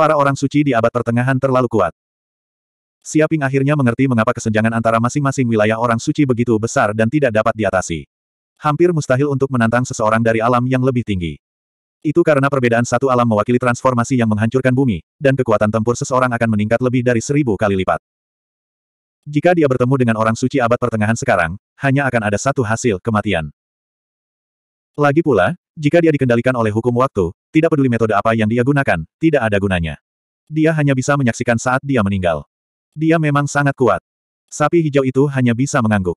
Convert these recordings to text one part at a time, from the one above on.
Para orang suci di abad pertengahan terlalu kuat. Siaping akhirnya mengerti mengapa kesenjangan antara masing-masing wilayah orang suci begitu besar dan tidak dapat diatasi. Hampir mustahil untuk menantang seseorang dari alam yang lebih tinggi. Itu karena perbedaan satu alam mewakili transformasi yang menghancurkan bumi, dan kekuatan tempur seseorang akan meningkat lebih dari seribu kali lipat. Jika dia bertemu dengan orang suci abad pertengahan sekarang, hanya akan ada satu hasil, kematian. Lagi pula, jika dia dikendalikan oleh hukum waktu, tidak peduli metode apa yang dia gunakan, tidak ada gunanya. Dia hanya bisa menyaksikan saat dia meninggal. Dia memang sangat kuat. Sapi hijau itu hanya bisa mengangguk.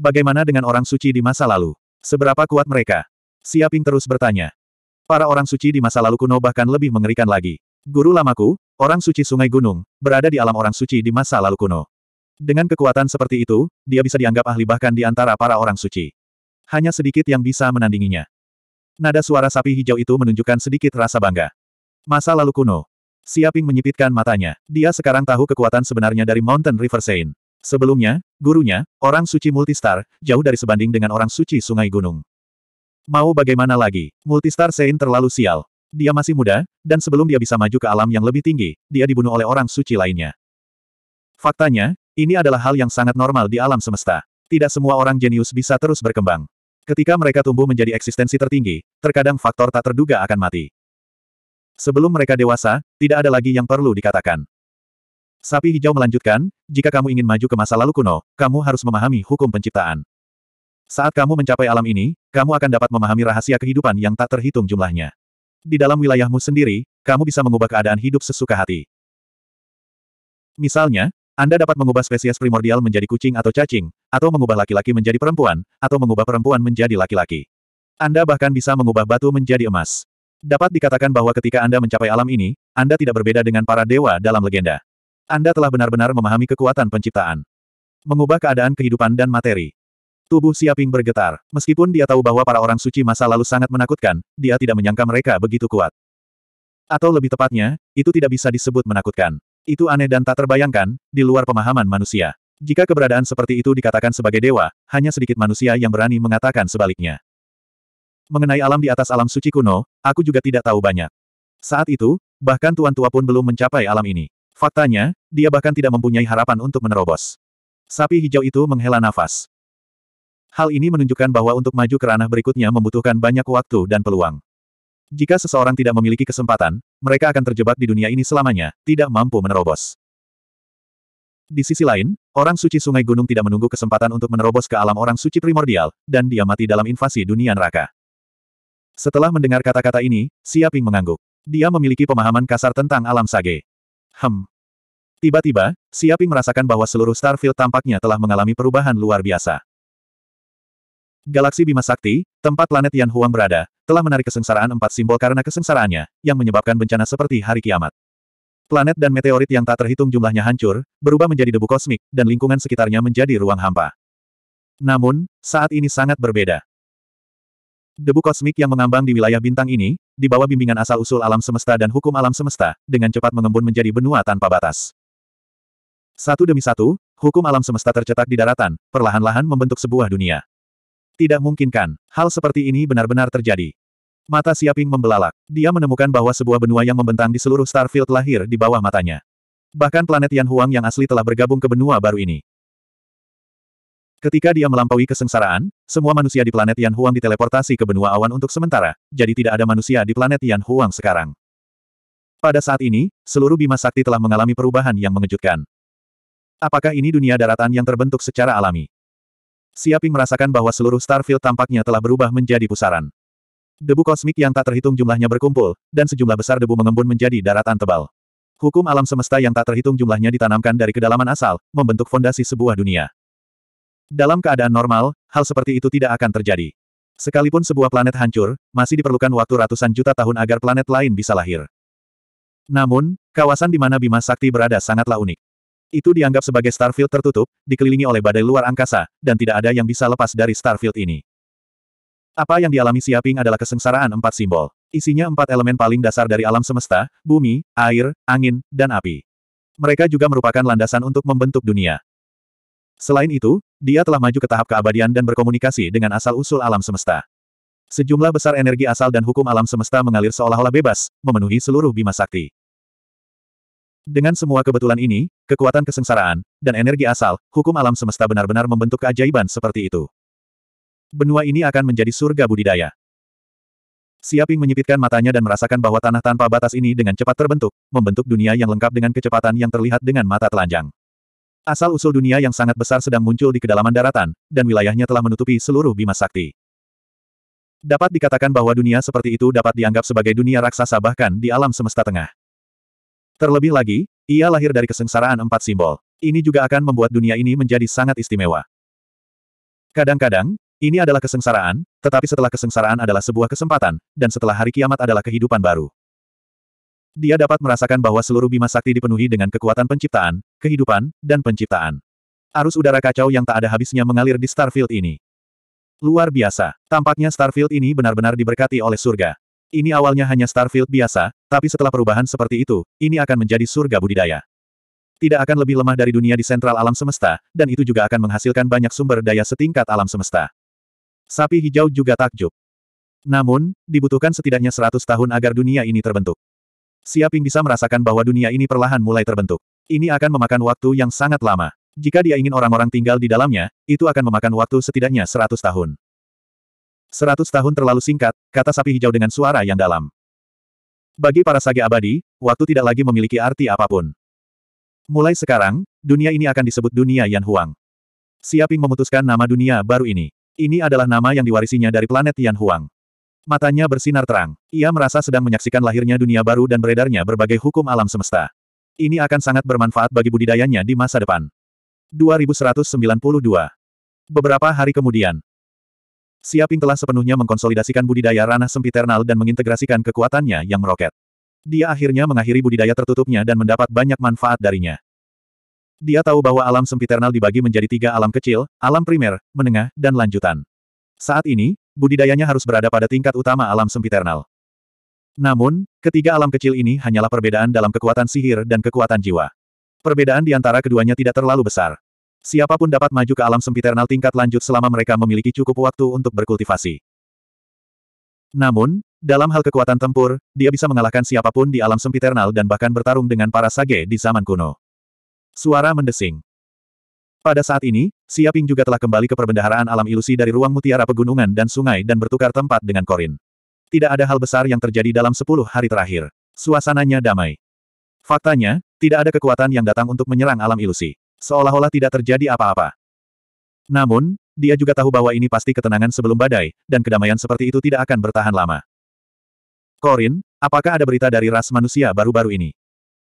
Bagaimana dengan orang suci di masa lalu? Seberapa kuat mereka? Siaping terus bertanya. Para orang suci di masa lalu kuno bahkan lebih mengerikan lagi. Guru lamaku, orang suci sungai gunung, berada di alam orang suci di masa lalu kuno. Dengan kekuatan seperti itu, dia bisa dianggap ahli bahkan di antara para orang suci. Hanya sedikit yang bisa menandinginya. Nada suara sapi hijau itu menunjukkan sedikit rasa bangga. Masa lalu kuno. Siaping menyipitkan matanya. Dia sekarang tahu kekuatan sebenarnya dari Mountain River Saint. Sebelumnya, gurunya, orang suci multistar, jauh dari sebanding dengan orang suci sungai gunung. Mau bagaimana lagi, multistar Sein terlalu sial. Dia masih muda, dan sebelum dia bisa maju ke alam yang lebih tinggi, dia dibunuh oleh orang suci lainnya. Faktanya, ini adalah hal yang sangat normal di alam semesta. Tidak semua orang jenius bisa terus berkembang. Ketika mereka tumbuh menjadi eksistensi tertinggi, terkadang faktor tak terduga akan mati. Sebelum mereka dewasa, tidak ada lagi yang perlu dikatakan. Sapi hijau melanjutkan, jika kamu ingin maju ke masa lalu kuno, kamu harus memahami hukum penciptaan. Saat kamu mencapai alam ini, kamu akan dapat memahami rahasia kehidupan yang tak terhitung jumlahnya. Di dalam wilayahmu sendiri, kamu bisa mengubah keadaan hidup sesuka hati. Misalnya, anda dapat mengubah spesies primordial menjadi kucing atau cacing, atau mengubah laki-laki menjadi perempuan, atau mengubah perempuan menjadi laki-laki. Anda bahkan bisa mengubah batu menjadi emas. Dapat dikatakan bahwa ketika Anda mencapai alam ini, Anda tidak berbeda dengan para dewa dalam legenda. Anda telah benar-benar memahami kekuatan penciptaan. Mengubah keadaan kehidupan dan materi. Tubuh Siaping bergetar. Meskipun dia tahu bahwa para orang suci masa lalu sangat menakutkan, dia tidak menyangka mereka begitu kuat. Atau lebih tepatnya, itu tidak bisa disebut menakutkan. Itu aneh dan tak terbayangkan, di luar pemahaman manusia. Jika keberadaan seperti itu dikatakan sebagai dewa, hanya sedikit manusia yang berani mengatakan sebaliknya. Mengenai alam di atas alam suci kuno, aku juga tidak tahu banyak. Saat itu, bahkan tuan tua pun belum mencapai alam ini. Faktanya, dia bahkan tidak mempunyai harapan untuk menerobos. Sapi hijau itu menghela nafas. Hal ini menunjukkan bahwa untuk maju ke ranah berikutnya membutuhkan banyak waktu dan peluang. Jika seseorang tidak memiliki kesempatan, mereka akan terjebak di dunia ini selamanya, tidak mampu menerobos. Di sisi lain, orang suci sungai gunung tidak menunggu kesempatan untuk menerobos ke alam orang suci primordial, dan dia mati dalam invasi dunia neraka. Setelah mendengar kata-kata ini, Siaping mengangguk. Dia memiliki pemahaman kasar tentang alam sage. Hem. Tiba-tiba, Siaping merasakan bahwa seluruh Starfield tampaknya telah mengalami perubahan luar biasa. Galaksi Bima Sakti, tempat planet Yan Huang berada, telah menarik kesengsaraan empat simbol karena kesengsaraannya, yang menyebabkan bencana seperti hari kiamat. Planet dan meteorit yang tak terhitung jumlahnya hancur, berubah menjadi debu kosmik, dan lingkungan sekitarnya menjadi ruang hampa. Namun, saat ini sangat berbeda. Debu kosmik yang mengambang di wilayah bintang ini, di bawah bimbingan asal-usul alam semesta dan hukum alam semesta, dengan cepat mengembun menjadi benua tanpa batas. Satu demi satu, hukum alam semesta tercetak di daratan, perlahan-lahan membentuk sebuah dunia. Tidak mungkin kan, hal seperti ini benar-benar terjadi. Mata Siaping membelalak. Dia menemukan bahwa sebuah benua yang membentang di seluruh Starfield lahir di bawah matanya. Bahkan planet Yan Huang yang asli telah bergabung ke benua baru ini. Ketika dia melampaui kesengsaraan, semua manusia di planet Yan Huang diteleportasi ke benua awan untuk sementara, jadi tidak ada manusia di planet Yan Huang sekarang. Pada saat ini, seluruh Bima Sakti telah mengalami perubahan yang mengejutkan. Apakah ini dunia daratan yang terbentuk secara alami? Siaping merasakan bahwa seluruh starfield tampaknya telah berubah menjadi pusaran. Debu kosmik yang tak terhitung jumlahnya berkumpul, dan sejumlah besar debu mengembun menjadi daratan tebal. Hukum alam semesta yang tak terhitung jumlahnya ditanamkan dari kedalaman asal, membentuk fondasi sebuah dunia. Dalam keadaan normal, hal seperti itu tidak akan terjadi. Sekalipun sebuah planet hancur, masih diperlukan waktu ratusan juta tahun agar planet lain bisa lahir. Namun, kawasan di mana Bima Sakti berada sangatlah unik. Itu dianggap sebagai starfield tertutup, dikelilingi oleh badai luar angkasa, dan tidak ada yang bisa lepas dari starfield ini. Apa yang dialami Siaping adalah kesengsaraan empat simbol. Isinya empat elemen paling dasar dari alam semesta, bumi, air, angin, dan api. Mereka juga merupakan landasan untuk membentuk dunia. Selain itu, dia telah maju ke tahap keabadian dan berkomunikasi dengan asal-usul alam semesta. Sejumlah besar energi asal dan hukum alam semesta mengalir seolah-olah bebas, memenuhi seluruh bima sakti. Dengan semua kebetulan ini, kekuatan kesengsaraan, dan energi asal, hukum alam semesta benar-benar membentuk keajaiban seperti itu. Benua ini akan menjadi surga budidaya. Siaping menyipitkan matanya dan merasakan bahwa tanah tanpa batas ini dengan cepat terbentuk, membentuk dunia yang lengkap dengan kecepatan yang terlihat dengan mata telanjang. Asal-usul dunia yang sangat besar sedang muncul di kedalaman daratan, dan wilayahnya telah menutupi seluruh bima sakti. Dapat dikatakan bahwa dunia seperti itu dapat dianggap sebagai dunia raksasa bahkan di alam semesta tengah. Terlebih lagi, ia lahir dari kesengsaraan empat simbol. Ini juga akan membuat dunia ini menjadi sangat istimewa. Kadang-kadang, ini adalah kesengsaraan, tetapi setelah kesengsaraan adalah sebuah kesempatan, dan setelah hari kiamat adalah kehidupan baru. Dia dapat merasakan bahwa seluruh bima sakti dipenuhi dengan kekuatan penciptaan, kehidupan, dan penciptaan. Arus udara kacau yang tak ada habisnya mengalir di Starfield ini. Luar biasa, tampaknya Starfield ini benar-benar diberkati oleh surga. Ini awalnya hanya Starfield biasa, tapi setelah perubahan seperti itu, ini akan menjadi surga budidaya. Tidak akan lebih lemah dari dunia di sentral alam semesta, dan itu juga akan menghasilkan banyak sumber daya setingkat alam semesta. Sapi hijau juga takjub. Namun, dibutuhkan setidaknya 100 tahun agar dunia ini terbentuk. Siaping bisa merasakan bahwa dunia ini perlahan mulai terbentuk. Ini akan memakan waktu yang sangat lama. Jika dia ingin orang-orang tinggal di dalamnya, itu akan memakan waktu setidaknya 100 tahun. Seratus tahun terlalu singkat, kata sapi hijau dengan suara yang dalam. Bagi para sage abadi, waktu tidak lagi memiliki arti apapun. Mulai sekarang, dunia ini akan disebut dunia Yan Huang. Siaping memutuskan nama dunia baru ini. Ini adalah nama yang diwarisinya dari planet Yan Huang. Matanya bersinar terang. Ia merasa sedang menyaksikan lahirnya dunia baru dan beredarnya berbagai hukum alam semesta. Ini akan sangat bermanfaat bagi budidayanya di masa depan. 2192 Beberapa hari kemudian, Siaping telah sepenuhnya mengkonsolidasikan budidaya ranah sempiternal dan mengintegrasikan kekuatannya yang meroket. Dia akhirnya mengakhiri budidaya tertutupnya dan mendapat banyak manfaat darinya. Dia tahu bahwa alam sempiternal dibagi menjadi tiga alam kecil, alam primer, menengah, dan lanjutan. Saat ini, budidayanya harus berada pada tingkat utama alam sempiternal. Namun, ketiga alam kecil ini hanyalah perbedaan dalam kekuatan sihir dan kekuatan jiwa. Perbedaan di antara keduanya tidak terlalu besar. Siapapun dapat maju ke alam sempiternal tingkat lanjut selama mereka memiliki cukup waktu untuk berkultivasi. Namun, dalam hal kekuatan tempur, dia bisa mengalahkan siapapun di alam sempiternal dan bahkan bertarung dengan para sage di zaman kuno. Suara mendesing. Pada saat ini, Siaping juga telah kembali ke perbendaharaan alam ilusi dari ruang mutiara pegunungan dan sungai dan bertukar tempat dengan Korin. Tidak ada hal besar yang terjadi dalam sepuluh hari terakhir. Suasananya damai. Faktanya, tidak ada kekuatan yang datang untuk menyerang alam ilusi. Seolah-olah tidak terjadi apa-apa. Namun, dia juga tahu bahwa ini pasti ketenangan sebelum badai, dan kedamaian seperti itu tidak akan bertahan lama. Korin, apakah ada berita dari ras manusia baru-baru ini?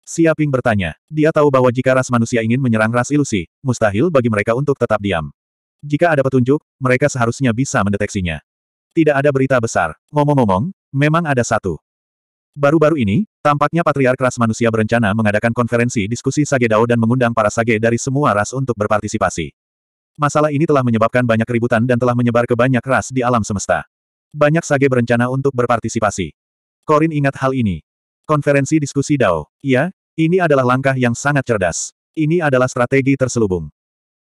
Siaping bertanya. Dia tahu bahwa jika ras manusia ingin menyerang ras ilusi, mustahil bagi mereka untuk tetap diam. Jika ada petunjuk, mereka seharusnya bisa mendeteksinya. Tidak ada berita besar. Ngomong-ngomong, memang ada satu. Baru-baru ini, tampaknya Patriark Ras Manusia berencana mengadakan konferensi diskusi sage dao dan mengundang para Sage dari semua ras untuk berpartisipasi. Masalah ini telah menyebabkan banyak keributan dan telah menyebar ke banyak ras di alam semesta. Banyak Sage berencana untuk berpartisipasi. Korin ingat hal ini. Konferensi diskusi Dao. Ya, ini adalah langkah yang sangat cerdas. Ini adalah strategi terselubung.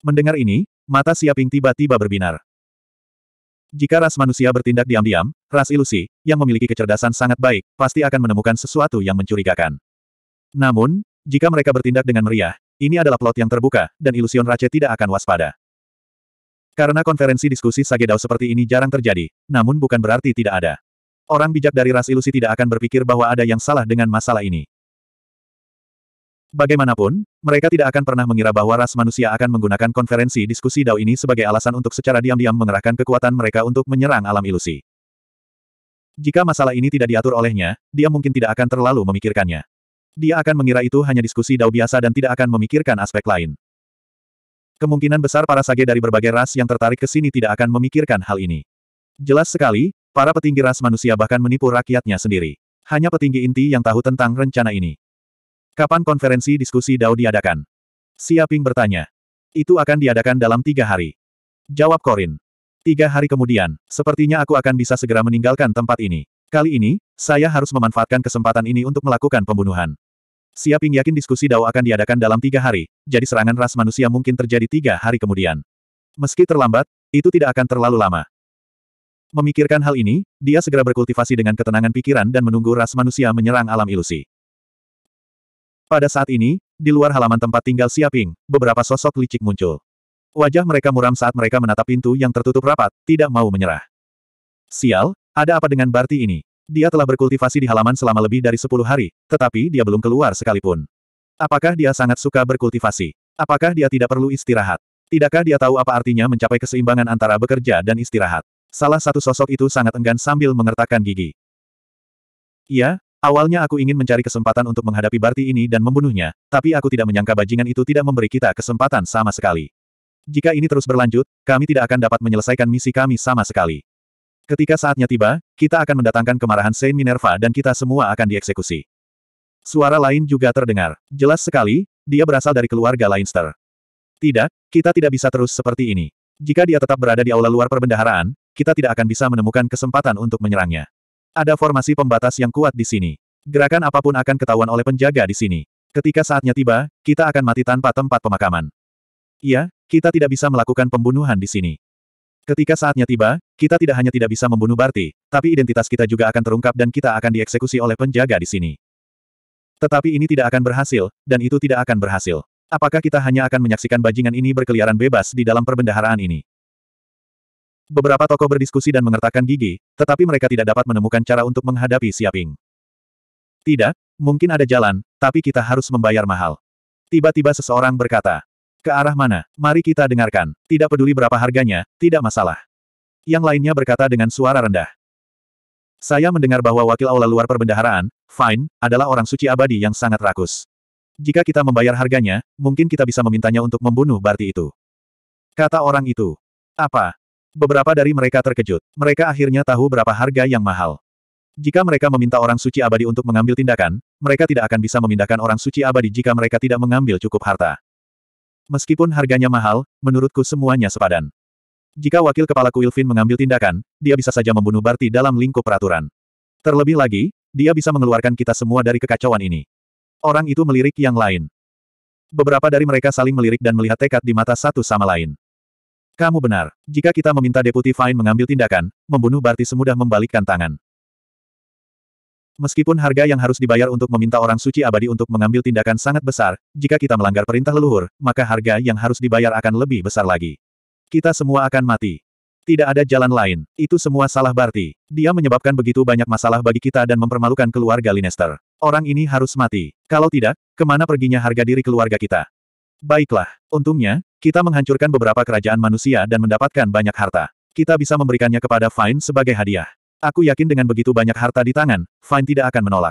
Mendengar ini, mata Siaping tiba-tiba berbinar. Jika ras manusia bertindak diam-diam, ras ilusi, yang memiliki kecerdasan sangat baik, pasti akan menemukan sesuatu yang mencurigakan. Namun, jika mereka bertindak dengan meriah, ini adalah plot yang terbuka, dan ilusion race tidak akan waspada. Karena konferensi diskusi Sagedao seperti ini jarang terjadi, namun bukan berarti tidak ada. Orang bijak dari ras ilusi tidak akan berpikir bahwa ada yang salah dengan masalah ini. Bagaimanapun, mereka tidak akan pernah mengira bahwa ras manusia akan menggunakan konferensi diskusi Dao ini sebagai alasan untuk secara diam-diam mengerahkan kekuatan mereka untuk menyerang alam ilusi. Jika masalah ini tidak diatur olehnya, dia mungkin tidak akan terlalu memikirkannya. Dia akan mengira itu hanya diskusi Dao biasa dan tidak akan memikirkan aspek lain. Kemungkinan besar para sage dari berbagai ras yang tertarik ke sini tidak akan memikirkan hal ini. Jelas sekali, para petinggi ras manusia bahkan menipu rakyatnya sendiri. Hanya petinggi inti yang tahu tentang rencana ini. Kapan konferensi diskusi Dao diadakan? Siaping bertanya. Itu akan diadakan dalam tiga hari. Jawab Korin. Tiga hari kemudian, sepertinya aku akan bisa segera meninggalkan tempat ini. Kali ini, saya harus memanfaatkan kesempatan ini untuk melakukan pembunuhan. Siaping yakin diskusi Dao akan diadakan dalam tiga hari, jadi serangan ras manusia mungkin terjadi tiga hari kemudian. Meski terlambat, itu tidak akan terlalu lama. Memikirkan hal ini, dia segera berkultivasi dengan ketenangan pikiran dan menunggu ras manusia menyerang alam ilusi. Pada saat ini, di luar halaman tempat tinggal Siaping, beberapa sosok licik muncul. Wajah mereka muram saat mereka menatap pintu yang tertutup rapat, tidak mau menyerah. Sial, ada apa dengan Barti ini? Dia telah berkultivasi di halaman selama lebih dari 10 hari, tetapi dia belum keluar sekalipun. Apakah dia sangat suka berkultivasi? Apakah dia tidak perlu istirahat? Tidakkah dia tahu apa artinya mencapai keseimbangan antara bekerja dan istirahat? Salah satu sosok itu sangat enggan sambil mengertakkan gigi. Iya, Awalnya aku ingin mencari kesempatan untuk menghadapi Barti ini dan membunuhnya, tapi aku tidak menyangka bajingan itu tidak memberi kita kesempatan sama sekali. Jika ini terus berlanjut, kami tidak akan dapat menyelesaikan misi kami sama sekali. Ketika saatnya tiba, kita akan mendatangkan kemarahan Saint Minerva dan kita semua akan dieksekusi. Suara lain juga terdengar. Jelas sekali, dia berasal dari keluarga Leinster. Tidak, kita tidak bisa terus seperti ini. Jika dia tetap berada di aula luar perbendaharaan, kita tidak akan bisa menemukan kesempatan untuk menyerangnya. Ada formasi pembatas yang kuat di sini. Gerakan apapun akan ketahuan oleh penjaga di sini. Ketika saatnya tiba, kita akan mati tanpa tempat pemakaman. Iya, kita tidak bisa melakukan pembunuhan di sini. Ketika saatnya tiba, kita tidak hanya tidak bisa membunuh Barti, tapi identitas kita juga akan terungkap dan kita akan dieksekusi oleh penjaga di sini. Tetapi ini tidak akan berhasil, dan itu tidak akan berhasil. Apakah kita hanya akan menyaksikan bajingan ini berkeliaran bebas di dalam perbendaharaan ini? Beberapa tokoh berdiskusi dan mengertakkan gigi, tetapi mereka tidak dapat menemukan cara untuk menghadapi Siaping. Tidak, mungkin ada jalan, tapi kita harus membayar mahal. Tiba-tiba seseorang berkata, ke arah mana? Mari kita dengarkan. Tidak peduli berapa harganya, tidak masalah. Yang lainnya berkata dengan suara rendah. Saya mendengar bahwa wakil aula luar perbendaharaan, Fine, adalah orang suci abadi yang sangat rakus. Jika kita membayar harganya, mungkin kita bisa memintanya untuk membunuh Barti itu. Kata orang itu. Apa? Beberapa dari mereka terkejut. Mereka akhirnya tahu berapa harga yang mahal. Jika mereka meminta orang suci abadi untuk mengambil tindakan, mereka tidak akan bisa memindahkan orang suci abadi jika mereka tidak mengambil cukup harta. Meskipun harganya mahal, menurutku semuanya sepadan. Jika wakil kepala Kuilvin mengambil tindakan, dia bisa saja membunuh Barti dalam lingkup peraturan. Terlebih lagi, dia bisa mengeluarkan kita semua dari kekacauan ini. Orang itu melirik yang lain. Beberapa dari mereka saling melirik dan melihat tekad di mata satu sama lain. Kamu benar. Jika kita meminta Deputi Fine mengambil tindakan, membunuh Barti semudah membalikkan tangan. Meskipun harga yang harus dibayar untuk meminta orang suci abadi untuk mengambil tindakan sangat besar, jika kita melanggar perintah leluhur, maka harga yang harus dibayar akan lebih besar lagi. Kita semua akan mati. Tidak ada jalan lain, itu semua salah Barti. Dia menyebabkan begitu banyak masalah bagi kita dan mempermalukan keluarga Linester. Orang ini harus mati. Kalau tidak, kemana perginya harga diri keluarga kita? Baiklah, untungnya, kita menghancurkan beberapa kerajaan manusia dan mendapatkan banyak harta. Kita bisa memberikannya kepada Fine sebagai hadiah. Aku yakin dengan begitu banyak harta di tangan, Fine tidak akan menolak.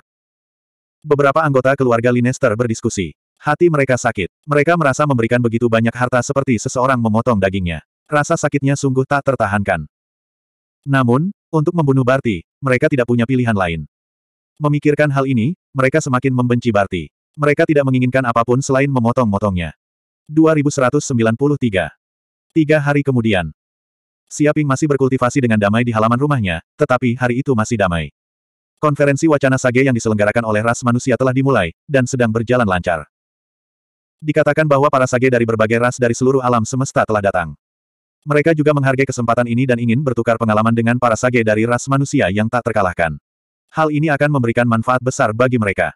Beberapa anggota keluarga Linester berdiskusi. Hati mereka sakit. Mereka merasa memberikan begitu banyak harta seperti seseorang memotong dagingnya. Rasa sakitnya sungguh tak tertahankan. Namun, untuk membunuh Barty, mereka tidak punya pilihan lain. Memikirkan hal ini, mereka semakin membenci Barty. Mereka tidak menginginkan apapun selain memotong-motongnya. 2193. Tiga hari kemudian. Siaping masih berkultivasi dengan damai di halaman rumahnya, tetapi hari itu masih damai. Konferensi wacana Sage yang diselenggarakan oleh ras manusia telah dimulai, dan sedang berjalan lancar. Dikatakan bahwa para Sage dari berbagai ras dari seluruh alam semesta telah datang. Mereka juga menghargai kesempatan ini dan ingin bertukar pengalaman dengan para Sage dari ras manusia yang tak terkalahkan. Hal ini akan memberikan manfaat besar bagi mereka.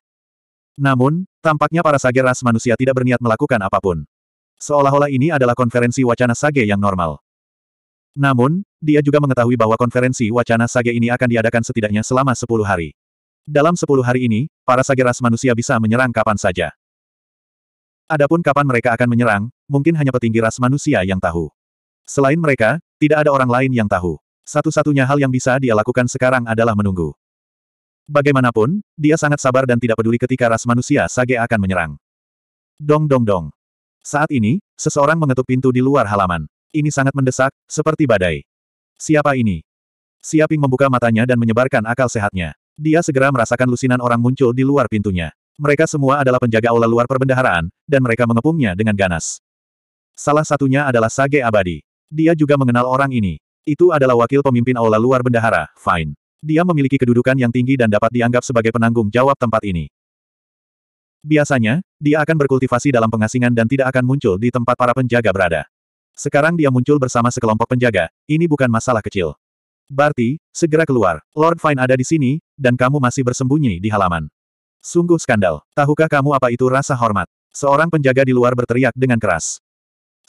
Namun, tampaknya para Sage ras manusia tidak berniat melakukan apapun. Seolah-olah ini adalah konferensi wacana Sage yang normal. Namun, dia juga mengetahui bahwa konferensi wacana Sage ini akan diadakan setidaknya selama 10 hari. Dalam 10 hari ini, para Sage ras manusia bisa menyerang kapan saja. Adapun kapan mereka akan menyerang, mungkin hanya petinggi ras manusia yang tahu. Selain mereka, tidak ada orang lain yang tahu. Satu-satunya hal yang bisa dia lakukan sekarang adalah menunggu. Bagaimanapun, dia sangat sabar dan tidak peduli ketika ras manusia Sage akan menyerang. Dong dong dong. Saat ini, seseorang mengetuk pintu di luar halaman. Ini sangat mendesak, seperti badai. Siapa ini? Siaping membuka matanya dan menyebarkan akal sehatnya. Dia segera merasakan lusinan orang muncul di luar pintunya. Mereka semua adalah penjaga aula luar perbendaharaan, dan mereka mengepungnya dengan ganas. Salah satunya adalah Sage Abadi. Dia juga mengenal orang ini. Itu adalah wakil pemimpin aula luar bendahara, Fine. Dia memiliki kedudukan yang tinggi dan dapat dianggap sebagai penanggung jawab tempat ini. Biasanya, dia akan berkultivasi dalam pengasingan dan tidak akan muncul di tempat para penjaga berada. Sekarang dia muncul bersama sekelompok penjaga, ini bukan masalah kecil. Barty, segera keluar. Lord Fine ada di sini, dan kamu masih bersembunyi di halaman. Sungguh skandal. Tahukah kamu apa itu rasa hormat? Seorang penjaga di luar berteriak dengan keras.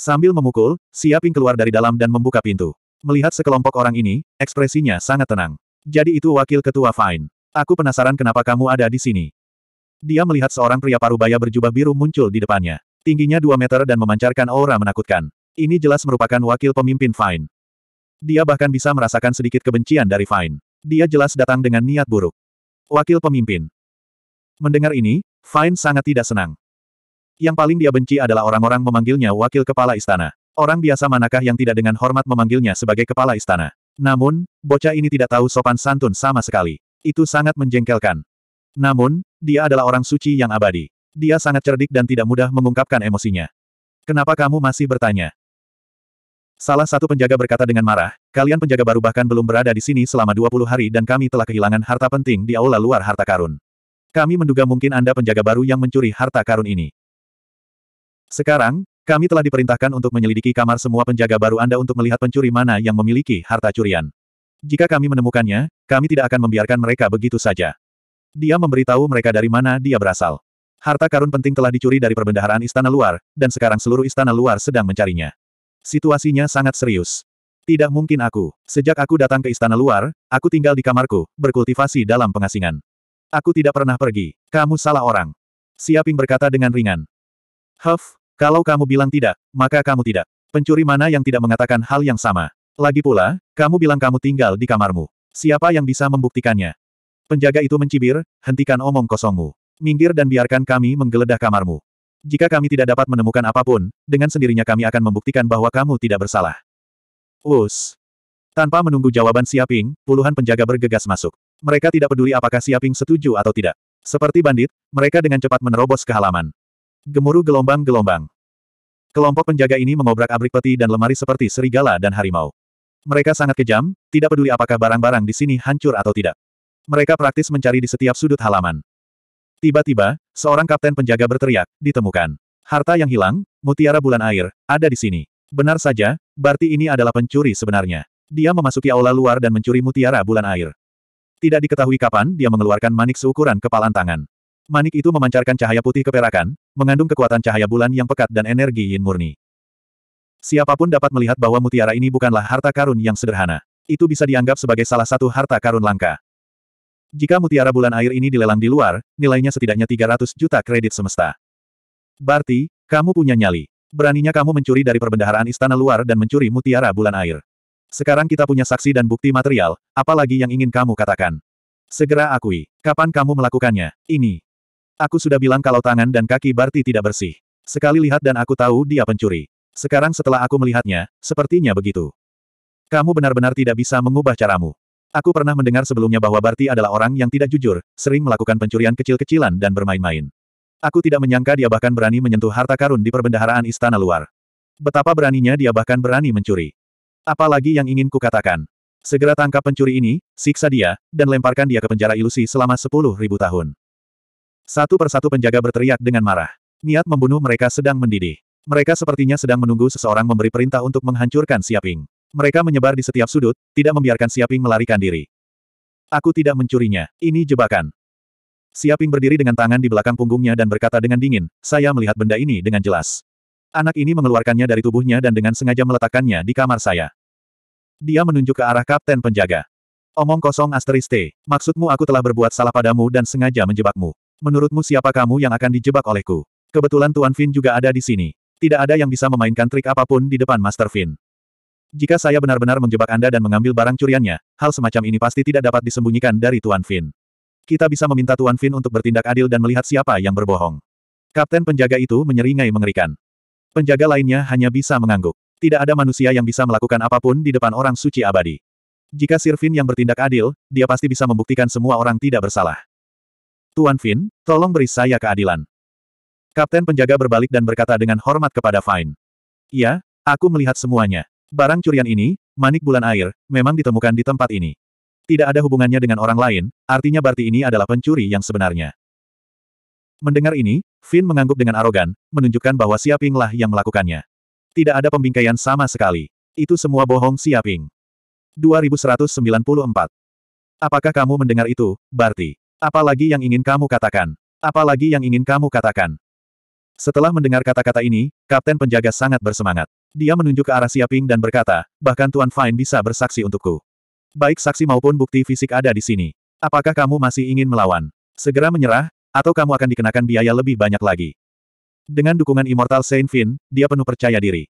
Sambil memukul, Siaping keluar dari dalam dan membuka pintu. Melihat sekelompok orang ini, ekspresinya sangat tenang. Jadi itu wakil ketua Fine. Aku penasaran kenapa kamu ada di sini. Dia melihat seorang pria paru-baya berjubah biru muncul di depannya. Tingginya 2 meter dan memancarkan aura menakutkan. Ini jelas merupakan wakil pemimpin Fine. Dia bahkan bisa merasakan sedikit kebencian dari Fine. Dia jelas datang dengan niat buruk. Wakil pemimpin. Mendengar ini, Fine sangat tidak senang. Yang paling dia benci adalah orang-orang memanggilnya wakil kepala istana. Orang biasa manakah yang tidak dengan hormat memanggilnya sebagai kepala istana. Namun, bocah ini tidak tahu sopan santun sama sekali. Itu sangat menjengkelkan. Namun, dia adalah orang suci yang abadi. Dia sangat cerdik dan tidak mudah mengungkapkan emosinya. Kenapa kamu masih bertanya? Salah satu penjaga berkata dengan marah, kalian penjaga baru bahkan belum berada di sini selama 20 hari dan kami telah kehilangan harta penting di aula luar harta karun. Kami menduga mungkin Anda penjaga baru yang mencuri harta karun ini. Sekarang, kami telah diperintahkan untuk menyelidiki kamar semua penjaga baru Anda untuk melihat pencuri mana yang memiliki harta curian. Jika kami menemukannya, kami tidak akan membiarkan mereka begitu saja. Dia memberitahu mereka dari mana dia berasal. Harta karun penting telah dicuri dari perbendaharaan istana luar, dan sekarang seluruh istana luar sedang mencarinya. Situasinya sangat serius. Tidak mungkin aku. Sejak aku datang ke istana luar, aku tinggal di kamarku, berkultivasi dalam pengasingan. Aku tidak pernah pergi. Kamu salah orang. Siaping berkata dengan ringan. Huff, kalau kamu bilang tidak, maka kamu tidak. Pencuri mana yang tidak mengatakan hal yang sama? Lagi pula, kamu bilang kamu tinggal di kamarmu. Siapa yang bisa membuktikannya? Penjaga itu mencibir, hentikan omong kosongmu. Minggir dan biarkan kami menggeledah kamarmu. Jika kami tidak dapat menemukan apapun, dengan sendirinya kami akan membuktikan bahwa kamu tidak bersalah. Us. Tanpa menunggu jawaban Siaping, puluhan penjaga bergegas masuk. Mereka tidak peduli apakah Siaping setuju atau tidak. Seperti bandit, mereka dengan cepat menerobos ke halaman. Gemuruh gelombang-gelombang. Kelompok penjaga ini mengobrak-abrik peti dan lemari seperti serigala dan harimau. Mereka sangat kejam, tidak peduli apakah barang-barang di sini hancur atau tidak. Mereka praktis mencari di setiap sudut halaman. Tiba-tiba, seorang kapten penjaga berteriak, ditemukan. Harta yang hilang, mutiara bulan air, ada di sini. Benar saja, berarti ini adalah pencuri sebenarnya. Dia memasuki aula luar dan mencuri mutiara bulan air. Tidak diketahui kapan dia mengeluarkan manik seukuran kepalan tangan. Manik itu memancarkan cahaya putih keperakan, mengandung kekuatan cahaya bulan yang pekat dan energi yin murni. Siapapun dapat melihat bahwa mutiara ini bukanlah harta karun yang sederhana. Itu bisa dianggap sebagai salah satu harta karun langka. Jika mutiara bulan air ini dilelang di luar, nilainya setidaknya 300 juta kredit semesta. Berarti kamu punya nyali. Beraninya kamu mencuri dari perbendaharaan istana luar dan mencuri mutiara bulan air. Sekarang kita punya saksi dan bukti material, apalagi yang ingin kamu katakan. Segera akui, kapan kamu melakukannya, ini. Aku sudah bilang kalau tangan dan kaki Barti tidak bersih. Sekali lihat dan aku tahu dia pencuri. Sekarang setelah aku melihatnya, sepertinya begitu. Kamu benar-benar tidak bisa mengubah caramu. Aku pernah mendengar sebelumnya bahwa Barti adalah orang yang tidak jujur, sering melakukan pencurian kecil-kecilan dan bermain-main. Aku tidak menyangka dia bahkan berani menyentuh harta karun di perbendaharaan istana luar. Betapa beraninya dia bahkan berani mencuri. Apalagi yang ingin kukatakan. Segera tangkap pencuri ini, siksa dia, dan lemparkan dia ke penjara ilusi selama sepuluh ribu tahun. Satu persatu penjaga berteriak dengan marah. Niat membunuh mereka sedang mendidih. Mereka sepertinya sedang menunggu seseorang memberi perintah untuk menghancurkan Siaping. Mereka menyebar di setiap sudut, tidak membiarkan Siaping melarikan diri. Aku tidak mencurinya. Ini jebakan. Siaping berdiri dengan tangan di belakang punggungnya dan berkata dengan dingin, saya melihat benda ini dengan jelas. Anak ini mengeluarkannya dari tubuhnya dan dengan sengaja meletakkannya di kamar saya. Dia menunjuk ke arah kapten penjaga. Omong kosong Asteriste. Maksudmu aku telah berbuat salah padamu dan sengaja menjebakmu. Menurutmu siapa kamu yang akan dijebak olehku? Kebetulan Tuan Finn juga ada di sini. Tidak ada yang bisa memainkan trik apapun di depan Master Finn. Jika saya benar-benar menjebak Anda dan mengambil barang curiannya, hal semacam ini pasti tidak dapat disembunyikan dari Tuan Fin. Kita bisa meminta Tuan Fin untuk bertindak adil dan melihat siapa yang berbohong. Kapten penjaga itu menyeringai mengerikan. Penjaga lainnya hanya bisa mengangguk. Tidak ada manusia yang bisa melakukan apapun di depan orang suci abadi. Jika Sir Fin yang bertindak adil, dia pasti bisa membuktikan semua orang tidak bersalah. Tuan Fin, tolong beri saya keadilan. Kapten penjaga berbalik dan berkata dengan hormat kepada Fine. Iya, aku melihat semuanya. Barang curian ini, manik bulan air, memang ditemukan di tempat ini. Tidak ada hubungannya dengan orang lain, artinya Barti ini adalah pencuri yang sebenarnya. Mendengar ini, Finn mengangguk dengan arogan, menunjukkan bahwa Siapinglah yang melakukannya. Tidak ada pembingkaian sama sekali. Itu semua bohong Siaping. 2194. Apakah kamu mendengar itu, Barti? Apalagi yang ingin kamu katakan? Apalagi yang ingin kamu katakan? Setelah mendengar kata-kata ini, Kapten Penjaga sangat bersemangat. Dia menunjuk ke arah Siaping dan berkata, bahkan Tuan Fine bisa bersaksi untukku. Baik saksi maupun bukti fisik ada di sini. Apakah kamu masih ingin melawan? Segera menyerah, atau kamu akan dikenakan biaya lebih banyak lagi. Dengan dukungan Immortal Saint Finn, dia penuh percaya diri.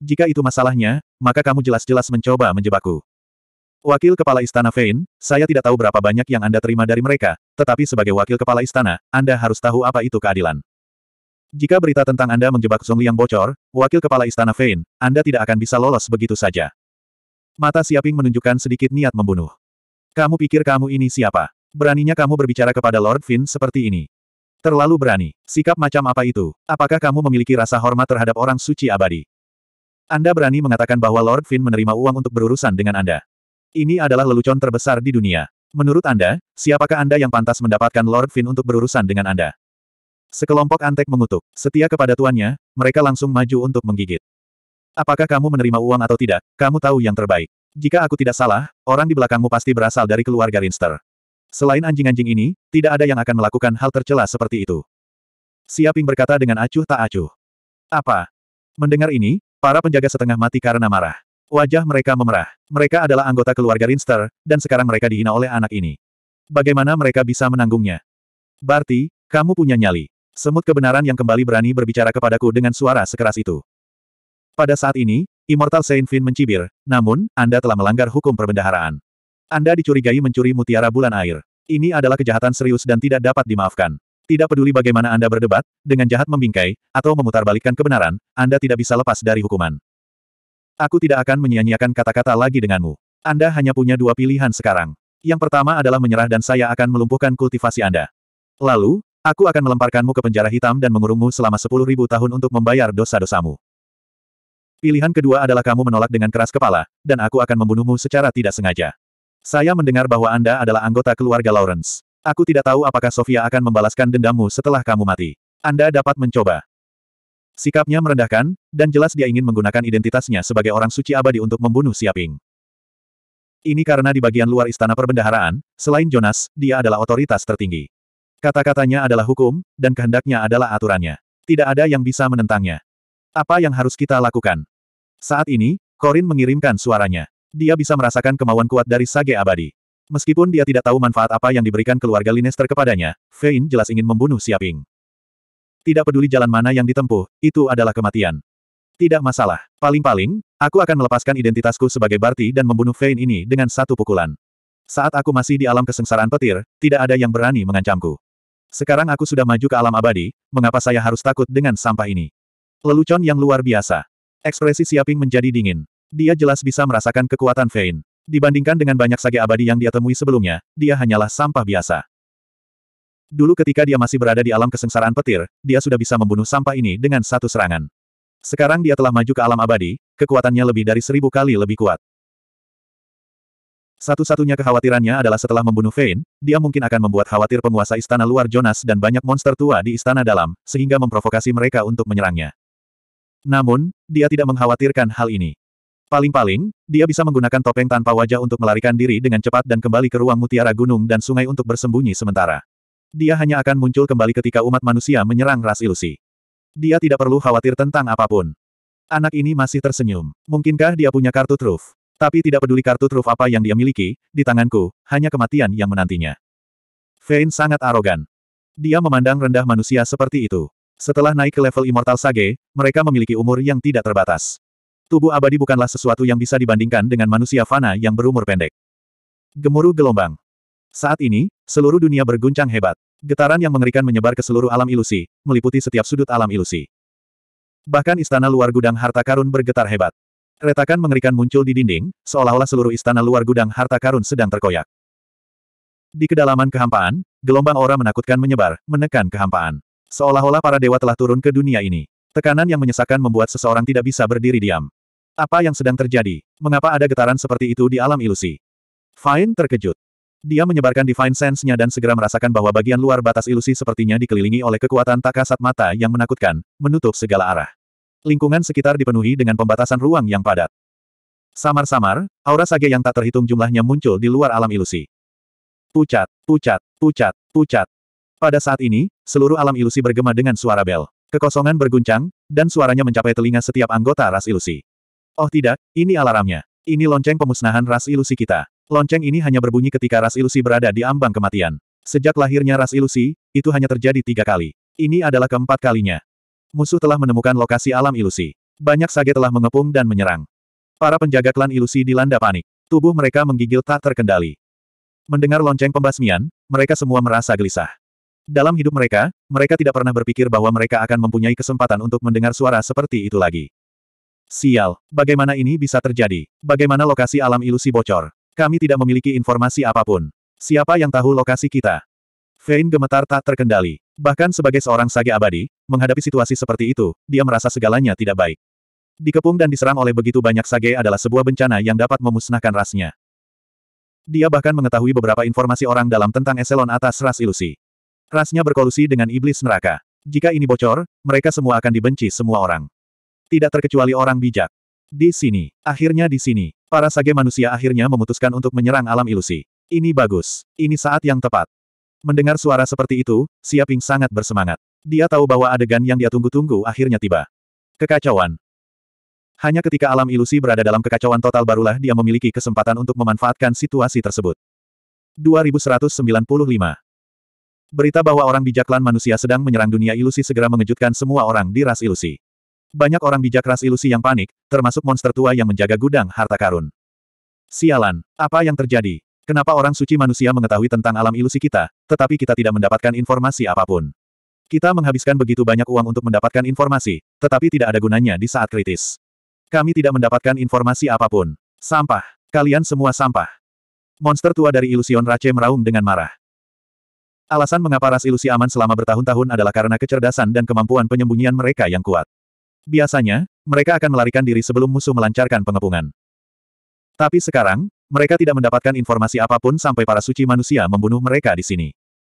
Jika itu masalahnya, maka kamu jelas-jelas mencoba menjebakku. Wakil Kepala Istana Fein, saya tidak tahu berapa banyak yang Anda terima dari mereka, tetapi sebagai Wakil Kepala Istana, Anda harus tahu apa itu keadilan. Jika berita tentang Anda menjebak yang bocor, wakil kepala istana Fein, Anda tidak akan bisa lolos begitu saja. Mata Siaping menunjukkan sedikit niat membunuh. Kamu pikir kamu ini siapa? Beraninya kamu berbicara kepada Lord Finn seperti ini. Terlalu berani. Sikap macam apa itu? Apakah kamu memiliki rasa hormat terhadap orang suci abadi? Anda berani mengatakan bahwa Lord Finn menerima uang untuk berurusan dengan Anda. Ini adalah lelucon terbesar di dunia. Menurut Anda, siapakah Anda yang pantas mendapatkan Lord Finn untuk berurusan dengan Anda? Sekelompok antek mengutuk. Setia kepada tuannya, mereka langsung maju untuk menggigit. Apakah kamu menerima uang atau tidak, kamu tahu yang terbaik. Jika aku tidak salah, orang di belakangmu pasti berasal dari keluarga Rinster. Selain anjing-anjing ini, tidak ada yang akan melakukan hal tercela seperti itu. Siaping berkata dengan acuh tak acuh. Apa? Mendengar ini, para penjaga setengah mati karena marah. Wajah mereka memerah. Mereka adalah anggota keluarga Rinster, dan sekarang mereka dihina oleh anak ini. Bagaimana mereka bisa menanggungnya? Berarti, kamu punya nyali. Semut kebenaran yang kembali berani berbicara kepadaku dengan suara sekeras itu. Pada saat ini, Immortal Saint Fin mencibir, namun, Anda telah melanggar hukum perbendaharaan. Anda dicurigai mencuri mutiara bulan air. Ini adalah kejahatan serius dan tidak dapat dimaafkan. Tidak peduli bagaimana Anda berdebat, dengan jahat membingkai, atau memutarbalikkan kebenaran, Anda tidak bisa lepas dari hukuman. Aku tidak akan menyia-nyiakan kata-kata lagi denganmu. Anda hanya punya dua pilihan sekarang. Yang pertama adalah menyerah dan saya akan melumpuhkan kultivasi Anda. Lalu, Aku akan melemparkanmu ke penjara hitam dan mengurungmu selama sepuluh ribu tahun untuk membayar dosa-dosamu. Pilihan kedua adalah kamu menolak dengan keras kepala, dan aku akan membunuhmu secara tidak sengaja. Saya mendengar bahwa Anda adalah anggota keluarga Lawrence. Aku tidak tahu apakah Sofia akan membalaskan dendammu setelah kamu mati. Anda dapat mencoba. Sikapnya merendahkan, dan jelas dia ingin menggunakan identitasnya sebagai orang suci abadi untuk membunuh Siaping. Ini karena di bagian luar istana perbendaharaan, selain Jonas, dia adalah otoritas tertinggi. Kata-katanya adalah hukum, dan kehendaknya adalah aturannya. Tidak ada yang bisa menentangnya. Apa yang harus kita lakukan? Saat ini, Korin mengirimkan suaranya. Dia bisa merasakan kemauan kuat dari Sage Abadi. Meskipun dia tidak tahu manfaat apa yang diberikan keluarga Linester kepadanya, Fein jelas ingin membunuh Siaping. Tidak peduli jalan mana yang ditempuh, itu adalah kematian. Tidak masalah. Paling-paling, aku akan melepaskan identitasku sebagai Barty dan membunuh Fein ini dengan satu pukulan. Saat aku masih di alam kesengsaraan petir, tidak ada yang berani mengancamku. Sekarang aku sudah maju ke alam abadi, mengapa saya harus takut dengan sampah ini? Lelucon yang luar biasa. Ekspresi Siaping menjadi dingin. Dia jelas bisa merasakan kekuatan Fein. Dibandingkan dengan banyak sage abadi yang dia temui sebelumnya, dia hanyalah sampah biasa. Dulu ketika dia masih berada di alam kesengsaraan petir, dia sudah bisa membunuh sampah ini dengan satu serangan. Sekarang dia telah maju ke alam abadi, kekuatannya lebih dari seribu kali lebih kuat. Satu-satunya kekhawatirannya adalah setelah membunuh Vein, dia mungkin akan membuat khawatir penguasa istana luar Jonas dan banyak monster tua di istana dalam, sehingga memprovokasi mereka untuk menyerangnya. Namun, dia tidak mengkhawatirkan hal ini. Paling-paling, dia bisa menggunakan topeng tanpa wajah untuk melarikan diri dengan cepat dan kembali ke ruang mutiara gunung dan sungai untuk bersembunyi sementara. Dia hanya akan muncul kembali ketika umat manusia menyerang ras ilusi. Dia tidak perlu khawatir tentang apapun. Anak ini masih tersenyum. Mungkinkah dia punya kartu truf? Tapi tidak peduli kartu truf apa yang dia miliki, di tanganku, hanya kematian yang menantinya. Fein sangat arogan. Dia memandang rendah manusia seperti itu. Setelah naik ke level Immortal Sage, mereka memiliki umur yang tidak terbatas. Tubuh abadi bukanlah sesuatu yang bisa dibandingkan dengan manusia fana yang berumur pendek. Gemuruh gelombang. Saat ini, seluruh dunia berguncang hebat. Getaran yang mengerikan menyebar ke seluruh alam ilusi, meliputi setiap sudut alam ilusi. Bahkan istana luar gudang harta karun bergetar hebat. Retakan mengerikan muncul di dinding, seolah-olah seluruh istana luar gudang harta karun sedang terkoyak. Di kedalaman kehampaan, gelombang aura menakutkan menyebar, menekan kehampaan. Seolah-olah para dewa telah turun ke dunia ini. Tekanan yang menyesakkan membuat seseorang tidak bisa berdiri diam. Apa yang sedang terjadi? Mengapa ada getaran seperti itu di alam ilusi? Fine terkejut. Dia menyebarkan Divine Sense-nya dan segera merasakan bahwa bagian luar batas ilusi sepertinya dikelilingi oleh kekuatan tak kasat mata yang menakutkan, menutup segala arah. Lingkungan sekitar dipenuhi dengan pembatasan ruang yang padat. Samar-samar, aura sage yang tak terhitung jumlahnya muncul di luar alam ilusi. Pucat, pucat, pucat, pucat. Pada saat ini, seluruh alam ilusi bergema dengan suara bel. Kekosongan berguncang, dan suaranya mencapai telinga setiap anggota ras ilusi. Oh tidak, ini alarmnya. Ini lonceng pemusnahan ras ilusi kita. Lonceng ini hanya berbunyi ketika ras ilusi berada di ambang kematian. Sejak lahirnya ras ilusi, itu hanya terjadi tiga kali. Ini adalah keempat kalinya musuh telah menemukan lokasi alam ilusi. Banyak sage telah mengepung dan menyerang. Para penjaga klan ilusi dilanda panik. Tubuh mereka menggigil tak terkendali. Mendengar lonceng pembasmian, mereka semua merasa gelisah. Dalam hidup mereka, mereka tidak pernah berpikir bahwa mereka akan mempunyai kesempatan untuk mendengar suara seperti itu lagi. Sial, bagaimana ini bisa terjadi? Bagaimana lokasi alam ilusi bocor? Kami tidak memiliki informasi apapun. Siapa yang tahu lokasi kita? Vein gemetar tak terkendali. Bahkan sebagai seorang sage abadi, menghadapi situasi seperti itu, dia merasa segalanya tidak baik. Dikepung dan diserang oleh begitu banyak sage adalah sebuah bencana yang dapat memusnahkan rasnya. Dia bahkan mengetahui beberapa informasi orang dalam tentang eselon atas ras ilusi. Rasnya berkolusi dengan iblis neraka. Jika ini bocor, mereka semua akan dibenci semua orang. Tidak terkecuali orang bijak. Di sini, akhirnya di sini, para sage manusia akhirnya memutuskan untuk menyerang alam ilusi. Ini bagus. Ini saat yang tepat. Mendengar suara seperti itu, Siaping sangat bersemangat. Dia tahu bahwa adegan yang dia tunggu-tunggu akhirnya tiba. Kekacauan. Hanya ketika alam ilusi berada dalam kekacauan total barulah dia memiliki kesempatan untuk memanfaatkan situasi tersebut. 2195 Berita bahwa orang bijak klan manusia sedang menyerang dunia ilusi segera mengejutkan semua orang di ras ilusi. Banyak orang bijak ras ilusi yang panik, termasuk monster tua yang menjaga gudang harta karun. Sialan, apa yang terjadi? Kenapa orang suci manusia mengetahui tentang alam ilusi kita, tetapi kita tidak mendapatkan informasi apapun? Kita menghabiskan begitu banyak uang untuk mendapatkan informasi, tetapi tidak ada gunanya di saat kritis. Kami tidak mendapatkan informasi apapun. Sampah. Kalian semua sampah. Monster tua dari ilusion Rache meraung dengan marah. Alasan mengapa ras ilusi aman selama bertahun-tahun adalah karena kecerdasan dan kemampuan penyembunyian mereka yang kuat. Biasanya, mereka akan melarikan diri sebelum musuh melancarkan pengepungan. Tapi sekarang, mereka tidak mendapatkan informasi apapun sampai para suci manusia membunuh mereka di sini.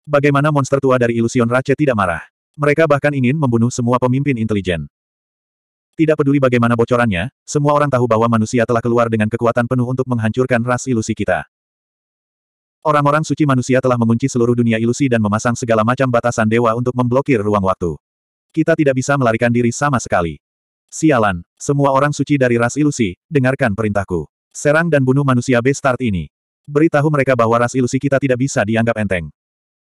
Bagaimana monster tua dari ilusion Rache tidak marah? Mereka bahkan ingin membunuh semua pemimpin intelijen. Tidak peduli bagaimana bocorannya, semua orang tahu bahwa manusia telah keluar dengan kekuatan penuh untuk menghancurkan ras ilusi kita. Orang-orang suci manusia telah mengunci seluruh dunia ilusi dan memasang segala macam batasan dewa untuk memblokir ruang waktu. Kita tidak bisa melarikan diri sama sekali. Sialan, semua orang suci dari ras ilusi, dengarkan perintahku. Serang dan bunuh manusia Bestart ini. Beritahu mereka bahwa ras ilusi kita tidak bisa dianggap enteng.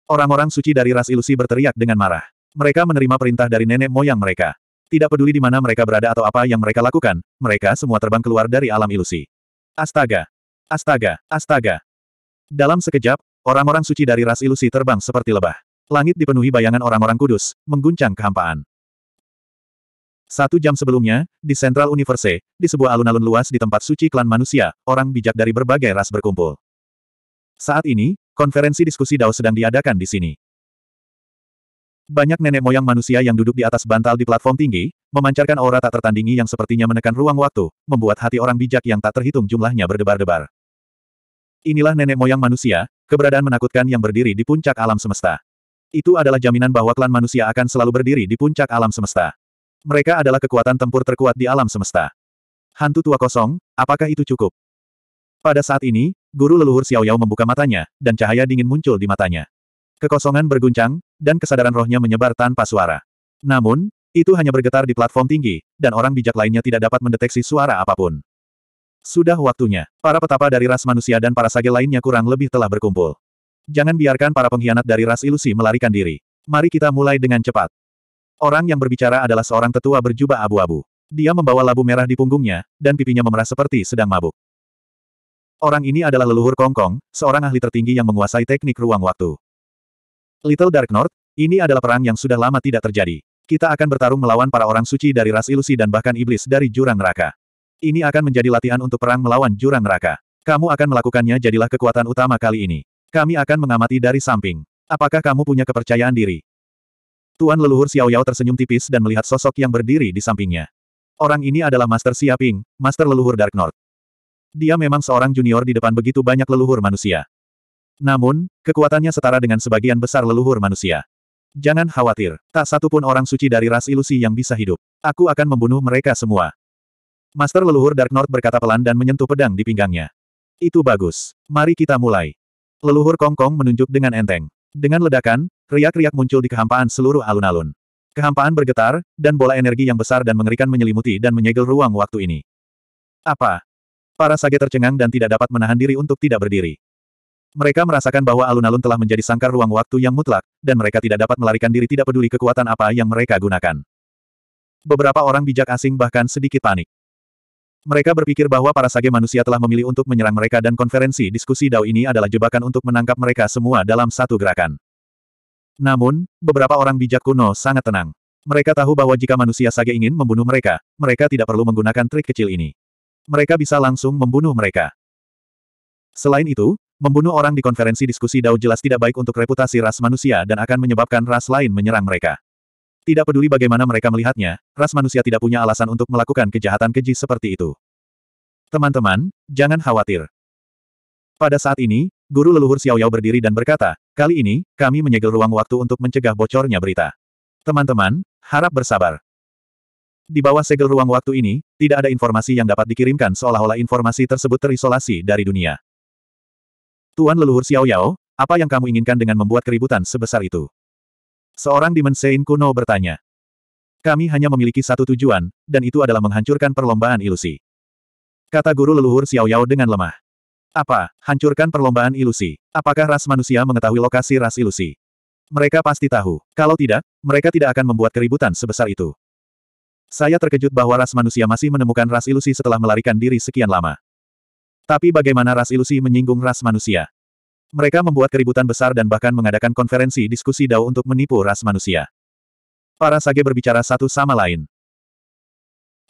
Orang-orang suci dari ras ilusi berteriak dengan marah. Mereka menerima perintah dari nenek moyang mereka. Tidak peduli di mana mereka berada atau apa yang mereka lakukan, mereka semua terbang keluar dari alam ilusi. Astaga! Astaga! Astaga! Dalam sekejap, orang-orang suci dari ras ilusi terbang seperti lebah. Langit dipenuhi bayangan orang-orang kudus, mengguncang kehampaan. Satu jam sebelumnya, di Central Universe, di sebuah alun-alun luas di tempat suci klan manusia, orang bijak dari berbagai ras berkumpul. Saat ini, konferensi diskusi Dao sedang diadakan di sini. Banyak nenek moyang manusia yang duduk di atas bantal di platform tinggi, memancarkan aura tak tertandingi yang sepertinya menekan ruang waktu, membuat hati orang bijak yang tak terhitung jumlahnya berdebar-debar. Inilah nenek moyang manusia, keberadaan menakutkan yang berdiri di puncak alam semesta. Itu adalah jaminan bahwa klan manusia akan selalu berdiri di puncak alam semesta. Mereka adalah kekuatan tempur terkuat di alam semesta. Hantu tua kosong, apakah itu cukup? Pada saat ini, guru leluhur Xiao Yao membuka matanya, dan cahaya dingin muncul di matanya. Kekosongan berguncang, dan kesadaran rohnya menyebar tanpa suara. Namun, itu hanya bergetar di platform tinggi, dan orang bijak lainnya tidak dapat mendeteksi suara apapun. Sudah waktunya, para petapa dari ras manusia dan para sage lainnya kurang lebih telah berkumpul. Jangan biarkan para pengkhianat dari ras ilusi melarikan diri. Mari kita mulai dengan cepat. Orang yang berbicara adalah seorang tetua berjubah abu-abu. Dia membawa labu merah di punggungnya, dan pipinya memerah seperti sedang mabuk. Orang ini adalah leluhur Kongkong, seorang ahli tertinggi yang menguasai teknik ruang waktu. Little Dark North, ini adalah perang yang sudah lama tidak terjadi. Kita akan bertarung melawan para orang suci dari ras ilusi dan bahkan iblis dari jurang neraka. Ini akan menjadi latihan untuk perang melawan jurang neraka. Kamu akan melakukannya jadilah kekuatan utama kali ini. Kami akan mengamati dari samping. Apakah kamu punya kepercayaan diri? Tuan leluhur Xiao Yao tersenyum tipis dan melihat sosok yang berdiri di sampingnya. Orang ini adalah Master Xiaping, Master leluhur Dark North. Dia memang seorang junior di depan begitu banyak leluhur manusia. Namun, kekuatannya setara dengan sebagian besar leluhur manusia. Jangan khawatir, tak satu pun orang suci dari ras ilusi yang bisa hidup. Aku akan membunuh mereka semua. Master leluhur Dark North berkata pelan dan menyentuh pedang di pinggangnya. Itu bagus. Mari kita mulai. Leluhur Kongkong -Kong menunjuk dengan enteng. Dengan ledakan, Riak-riak muncul di kehampaan seluruh alun-alun. Kehampaan bergetar, dan bola energi yang besar dan mengerikan menyelimuti dan menyegel ruang waktu ini. Apa? Para sage tercengang dan tidak dapat menahan diri untuk tidak berdiri. Mereka merasakan bahwa alun-alun telah menjadi sangkar ruang waktu yang mutlak, dan mereka tidak dapat melarikan diri tidak peduli kekuatan apa yang mereka gunakan. Beberapa orang bijak asing bahkan sedikit panik. Mereka berpikir bahwa para sage manusia telah memilih untuk menyerang mereka dan konferensi diskusi Dao ini adalah jebakan untuk menangkap mereka semua dalam satu gerakan. Namun, beberapa orang bijak kuno sangat tenang. Mereka tahu bahwa jika manusia sage ingin membunuh mereka, mereka tidak perlu menggunakan trik kecil ini. Mereka bisa langsung membunuh mereka. Selain itu, membunuh orang di konferensi diskusi Dao jelas tidak baik untuk reputasi ras manusia dan akan menyebabkan ras lain menyerang mereka. Tidak peduli bagaimana mereka melihatnya, ras manusia tidak punya alasan untuk melakukan kejahatan keji seperti itu. Teman-teman, jangan khawatir. Pada saat ini, Guru leluhur Yao berdiri dan berkata, kali ini, kami menyegel ruang waktu untuk mencegah bocornya berita. Teman-teman, harap bersabar. Di bawah segel ruang waktu ini, tidak ada informasi yang dapat dikirimkan seolah-olah informasi tersebut terisolasi dari dunia. Tuan leluhur Yao, apa yang kamu inginkan dengan membuat keributan sebesar itu? Seorang dimensiin kuno bertanya. Kami hanya memiliki satu tujuan, dan itu adalah menghancurkan perlombaan ilusi. Kata guru leluhur Yao dengan lemah. Apa? Hancurkan perlombaan ilusi. Apakah ras manusia mengetahui lokasi ras ilusi? Mereka pasti tahu. Kalau tidak, mereka tidak akan membuat keributan sebesar itu. Saya terkejut bahwa ras manusia masih menemukan ras ilusi setelah melarikan diri sekian lama. Tapi bagaimana ras ilusi menyinggung ras manusia? Mereka membuat keributan besar dan bahkan mengadakan konferensi diskusi Dao untuk menipu ras manusia. Para sage berbicara satu sama lain.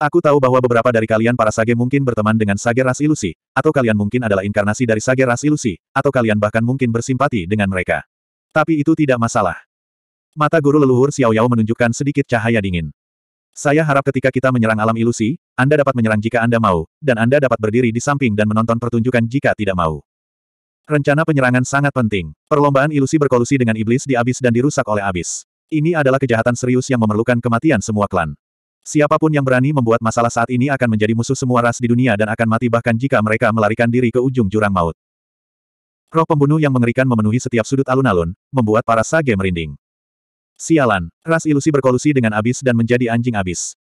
Aku tahu bahwa beberapa dari kalian para sage mungkin berteman dengan sage ras ilusi, atau kalian mungkin adalah inkarnasi dari sage ras ilusi, atau kalian bahkan mungkin bersimpati dengan mereka. Tapi itu tidak masalah. Mata guru leluhur Xiao Yao menunjukkan sedikit cahaya dingin. Saya harap ketika kita menyerang alam ilusi, Anda dapat menyerang jika Anda mau, dan Anda dapat berdiri di samping dan menonton pertunjukan jika tidak mau. Rencana penyerangan sangat penting. Perlombaan ilusi berkolusi dengan iblis di abis dan dirusak oleh abis. Ini adalah kejahatan serius yang memerlukan kematian semua klan. Siapapun yang berani membuat masalah saat ini akan menjadi musuh semua ras di dunia dan akan mati bahkan jika mereka melarikan diri ke ujung jurang maut. Roh pembunuh yang mengerikan memenuhi setiap sudut alun-alun, membuat para sage merinding. Sialan, ras ilusi berkolusi dengan abis dan menjadi anjing abis.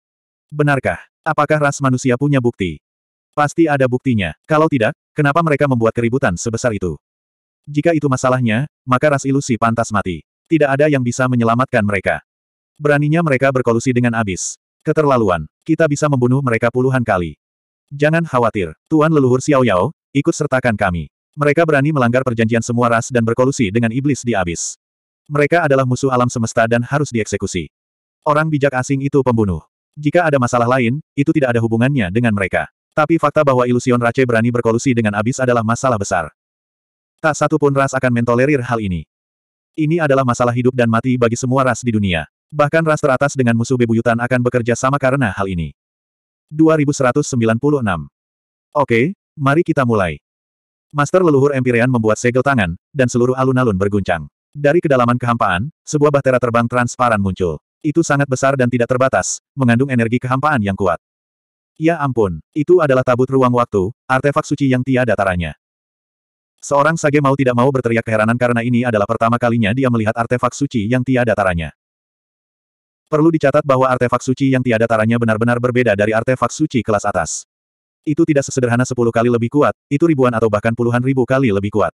Benarkah? Apakah ras manusia punya bukti? Pasti ada buktinya. Kalau tidak, kenapa mereka membuat keributan sebesar itu? Jika itu masalahnya, maka ras ilusi pantas mati. Tidak ada yang bisa menyelamatkan mereka. Beraninya mereka berkolusi dengan abis. Keterlaluan. Kita bisa membunuh mereka puluhan kali. Jangan khawatir, Tuan Leluhur Xiao Yao, ikut sertakan kami. Mereka berani melanggar perjanjian semua ras dan berkolusi dengan iblis di abis. Mereka adalah musuh alam semesta dan harus dieksekusi. Orang bijak asing itu pembunuh. Jika ada masalah lain, itu tidak ada hubungannya dengan mereka. Tapi fakta bahwa ilusion Rache berani berkolusi dengan abis adalah masalah besar. Tak satu pun ras akan mentolerir hal ini. Ini adalah masalah hidup dan mati bagi semua ras di dunia. Bahkan ras teratas dengan musuh bebuyutan akan bekerja sama karena hal ini. 2196 Oke, mari kita mulai. Master leluhur Empyrean membuat segel tangan, dan seluruh alun-alun berguncang. Dari kedalaman kehampaan, sebuah bahtera terbang transparan muncul. Itu sangat besar dan tidak terbatas, mengandung energi kehampaan yang kuat. Ya ampun, itu adalah tabut ruang waktu, artefak suci yang tiada taranya. Seorang sage mau tidak mau berteriak keheranan karena ini adalah pertama kalinya dia melihat artefak suci yang tiada taranya. Perlu dicatat bahwa artefak suci yang tiada taranya benar-benar berbeda dari artefak suci kelas atas. Itu tidak sesederhana sepuluh kali lebih kuat, itu ribuan atau bahkan puluhan ribu kali lebih kuat.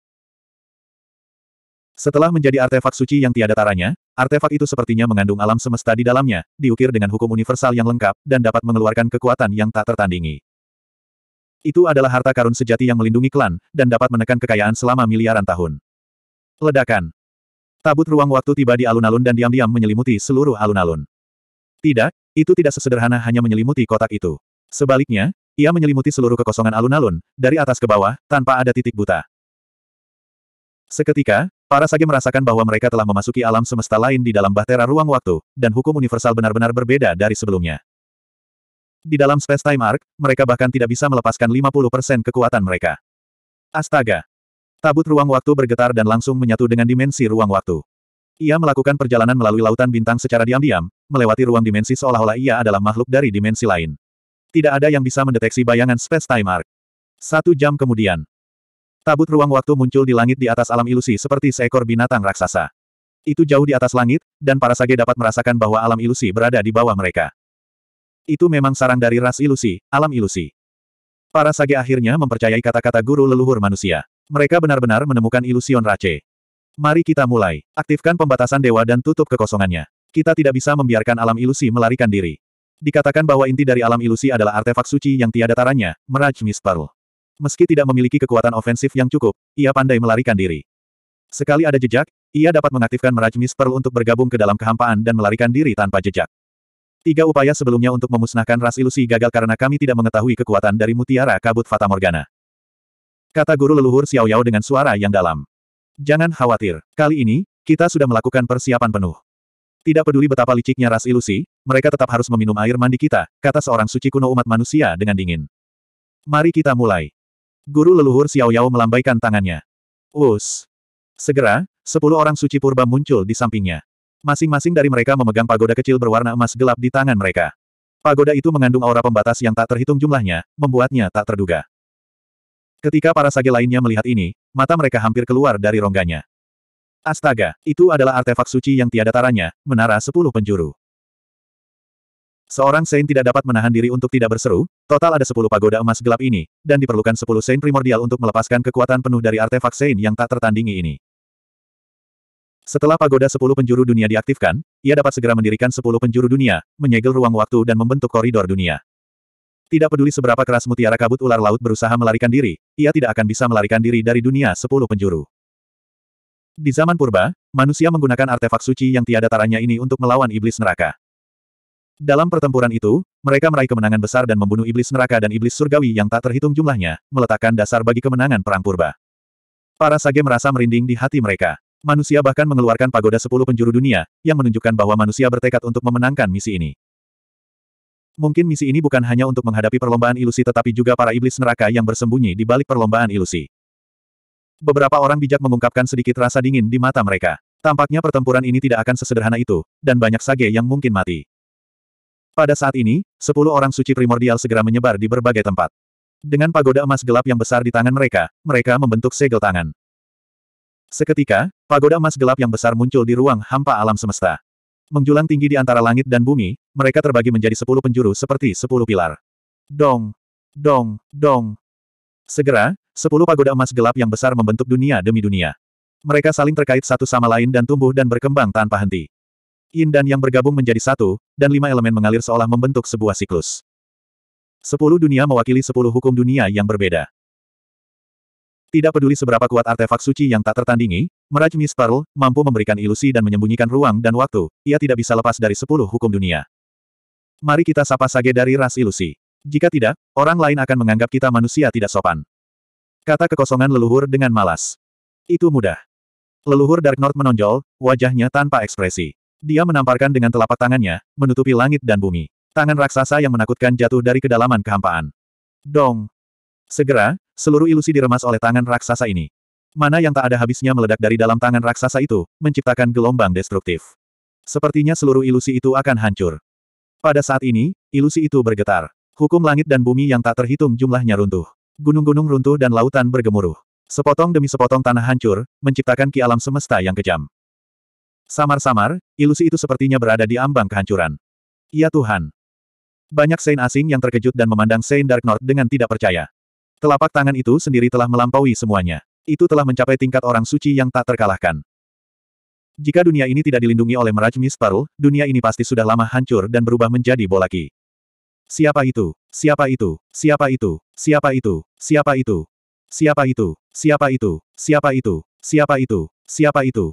Setelah menjadi artefak suci yang tiada taranya, artefak itu sepertinya mengandung alam semesta di dalamnya, diukir dengan hukum universal yang lengkap, dan dapat mengeluarkan kekuatan yang tak tertandingi. Itu adalah harta karun sejati yang melindungi klan, dan dapat menekan kekayaan selama miliaran tahun. Ledakan Tabut ruang waktu tiba di alun-alun dan diam-diam menyelimuti seluruh alun-alun. Tidak, itu tidak sesederhana hanya menyelimuti kotak itu. Sebaliknya, ia menyelimuti seluruh kekosongan alun-alun, dari atas ke bawah, tanpa ada titik buta. Seketika, para sage merasakan bahwa mereka telah memasuki alam semesta lain di dalam bahtera ruang waktu, dan hukum universal benar-benar berbeda dari sebelumnya. Di dalam space-time arc, mereka bahkan tidak bisa melepaskan 50% kekuatan mereka. Astaga! Tabut ruang waktu bergetar dan langsung menyatu dengan dimensi ruang waktu. Ia melakukan perjalanan melalui lautan bintang secara diam-diam, melewati ruang dimensi seolah-olah ia adalah makhluk dari dimensi lain. Tidak ada yang bisa mendeteksi bayangan space-time arc. Satu jam kemudian, tabut ruang waktu muncul di langit di atas alam ilusi seperti seekor binatang raksasa. Itu jauh di atas langit, dan para sage dapat merasakan bahwa alam ilusi berada di bawah mereka. Itu memang sarang dari ras ilusi, alam ilusi. Para sage akhirnya mempercayai kata-kata guru leluhur manusia. Mereka benar-benar menemukan ilusion Rache. Mari kita mulai. Aktifkan pembatasan dewa dan tutup kekosongannya. Kita tidak bisa membiarkan alam ilusi melarikan diri. Dikatakan bahwa inti dari alam ilusi adalah artefak suci yang tiada taranya, Meraj Misparul. Meski tidak memiliki kekuatan ofensif yang cukup, ia pandai melarikan diri. Sekali ada jejak, ia dapat mengaktifkan Meraj Misparul untuk bergabung ke dalam kehampaan dan melarikan diri tanpa jejak. Tiga upaya sebelumnya untuk memusnahkan ras ilusi gagal karena kami tidak mengetahui kekuatan dari mutiara kabut Fata Morgana. Kata guru leluhur Xiao Yao dengan suara yang dalam. Jangan khawatir, kali ini, kita sudah melakukan persiapan penuh. Tidak peduli betapa liciknya ras ilusi, mereka tetap harus meminum air mandi kita, kata seorang suci kuno umat manusia dengan dingin. Mari kita mulai. Guru leluhur Xiao Yao melambaikan tangannya. Us. Segera, sepuluh orang suci purba muncul di sampingnya. Masing-masing dari mereka memegang pagoda kecil berwarna emas gelap di tangan mereka. Pagoda itu mengandung aura pembatas yang tak terhitung jumlahnya, membuatnya tak terduga. Ketika para sage lainnya melihat ini, mata mereka hampir keluar dari rongganya. Astaga, itu adalah artefak suci yang tiada taranya, menara sepuluh penjuru. Seorang Saint tidak dapat menahan diri untuk tidak berseru, total ada sepuluh pagoda emas gelap ini, dan diperlukan sepuluh Saint primordial untuk melepaskan kekuatan penuh dari artefak Saint yang tak tertandingi ini. Setelah pagoda sepuluh penjuru dunia diaktifkan, ia dapat segera mendirikan sepuluh penjuru dunia, menyegel ruang waktu dan membentuk koridor dunia. Tidak peduli seberapa keras mutiara kabut ular laut berusaha melarikan diri, ia tidak akan bisa melarikan diri dari dunia sepuluh penjuru. Di zaman purba, manusia menggunakan artefak suci yang tiada taranya ini untuk melawan iblis neraka. Dalam pertempuran itu, mereka meraih kemenangan besar dan membunuh iblis neraka dan iblis surgawi yang tak terhitung jumlahnya, meletakkan dasar bagi kemenangan perang purba. Para sage merasa merinding di hati mereka. Manusia bahkan mengeluarkan pagoda sepuluh penjuru dunia, yang menunjukkan bahwa manusia bertekad untuk memenangkan misi ini. Mungkin misi ini bukan hanya untuk menghadapi perlombaan ilusi tetapi juga para iblis neraka yang bersembunyi di balik perlombaan ilusi. Beberapa orang bijak mengungkapkan sedikit rasa dingin di mata mereka. Tampaknya pertempuran ini tidak akan sesederhana itu, dan banyak sage yang mungkin mati. Pada saat ini, sepuluh orang suci primordial segera menyebar di berbagai tempat. Dengan pagoda emas gelap yang besar di tangan mereka, mereka membentuk segel tangan. Seketika, pagoda emas gelap yang besar muncul di ruang hampa alam semesta menjulang tinggi di antara langit dan bumi, mereka terbagi menjadi sepuluh penjuru seperti sepuluh pilar. Dong! Dong! Dong! Segera, sepuluh pagoda emas gelap yang besar membentuk dunia demi dunia. Mereka saling terkait satu sama lain dan tumbuh dan berkembang tanpa henti. Yin dan yang bergabung menjadi satu, dan lima elemen mengalir seolah membentuk sebuah siklus. Sepuluh dunia mewakili sepuluh hukum dunia yang berbeda. Tidak peduli seberapa kuat artefak suci yang tak tertandingi, Meraj Miss mampu memberikan ilusi dan menyembunyikan ruang dan waktu, ia tidak bisa lepas dari sepuluh hukum dunia. Mari kita sapa Sage dari ras ilusi. Jika tidak, orang lain akan menganggap kita manusia tidak sopan. Kata kekosongan leluhur dengan malas. Itu mudah. Leluhur Dark North menonjol, wajahnya tanpa ekspresi. Dia menamparkan dengan telapak tangannya, menutupi langit dan bumi. Tangan raksasa yang menakutkan jatuh dari kedalaman kehampaan. Dong! Segera, seluruh ilusi diremas oleh tangan raksasa ini. Mana yang tak ada habisnya meledak dari dalam tangan raksasa itu, menciptakan gelombang destruktif. Sepertinya seluruh ilusi itu akan hancur. Pada saat ini, ilusi itu bergetar. Hukum langit dan bumi yang tak terhitung jumlahnya runtuh. Gunung-gunung runtuh dan lautan bergemuruh. Sepotong demi sepotong tanah hancur, menciptakan ki alam semesta yang kejam. Samar-samar, ilusi itu sepertinya berada di ambang kehancuran. Ya Tuhan. Banyak Saint asing yang terkejut dan memandang Saint Dark North dengan tidak percaya. Telapak tangan itu sendiri telah melampaui semuanya. Itu telah mencapai tingkat orang suci yang tak terkalahkan. Jika dunia ini tidak dilindungi oleh Merajmi Sparrow, dunia ini pasti sudah lama hancur dan berubah menjadi bola ki. Siapa itu? Siapa itu? Siapa itu? Siapa itu? Siapa itu? Siapa itu? Siapa itu? Siapa itu? Siapa itu? Siapa itu?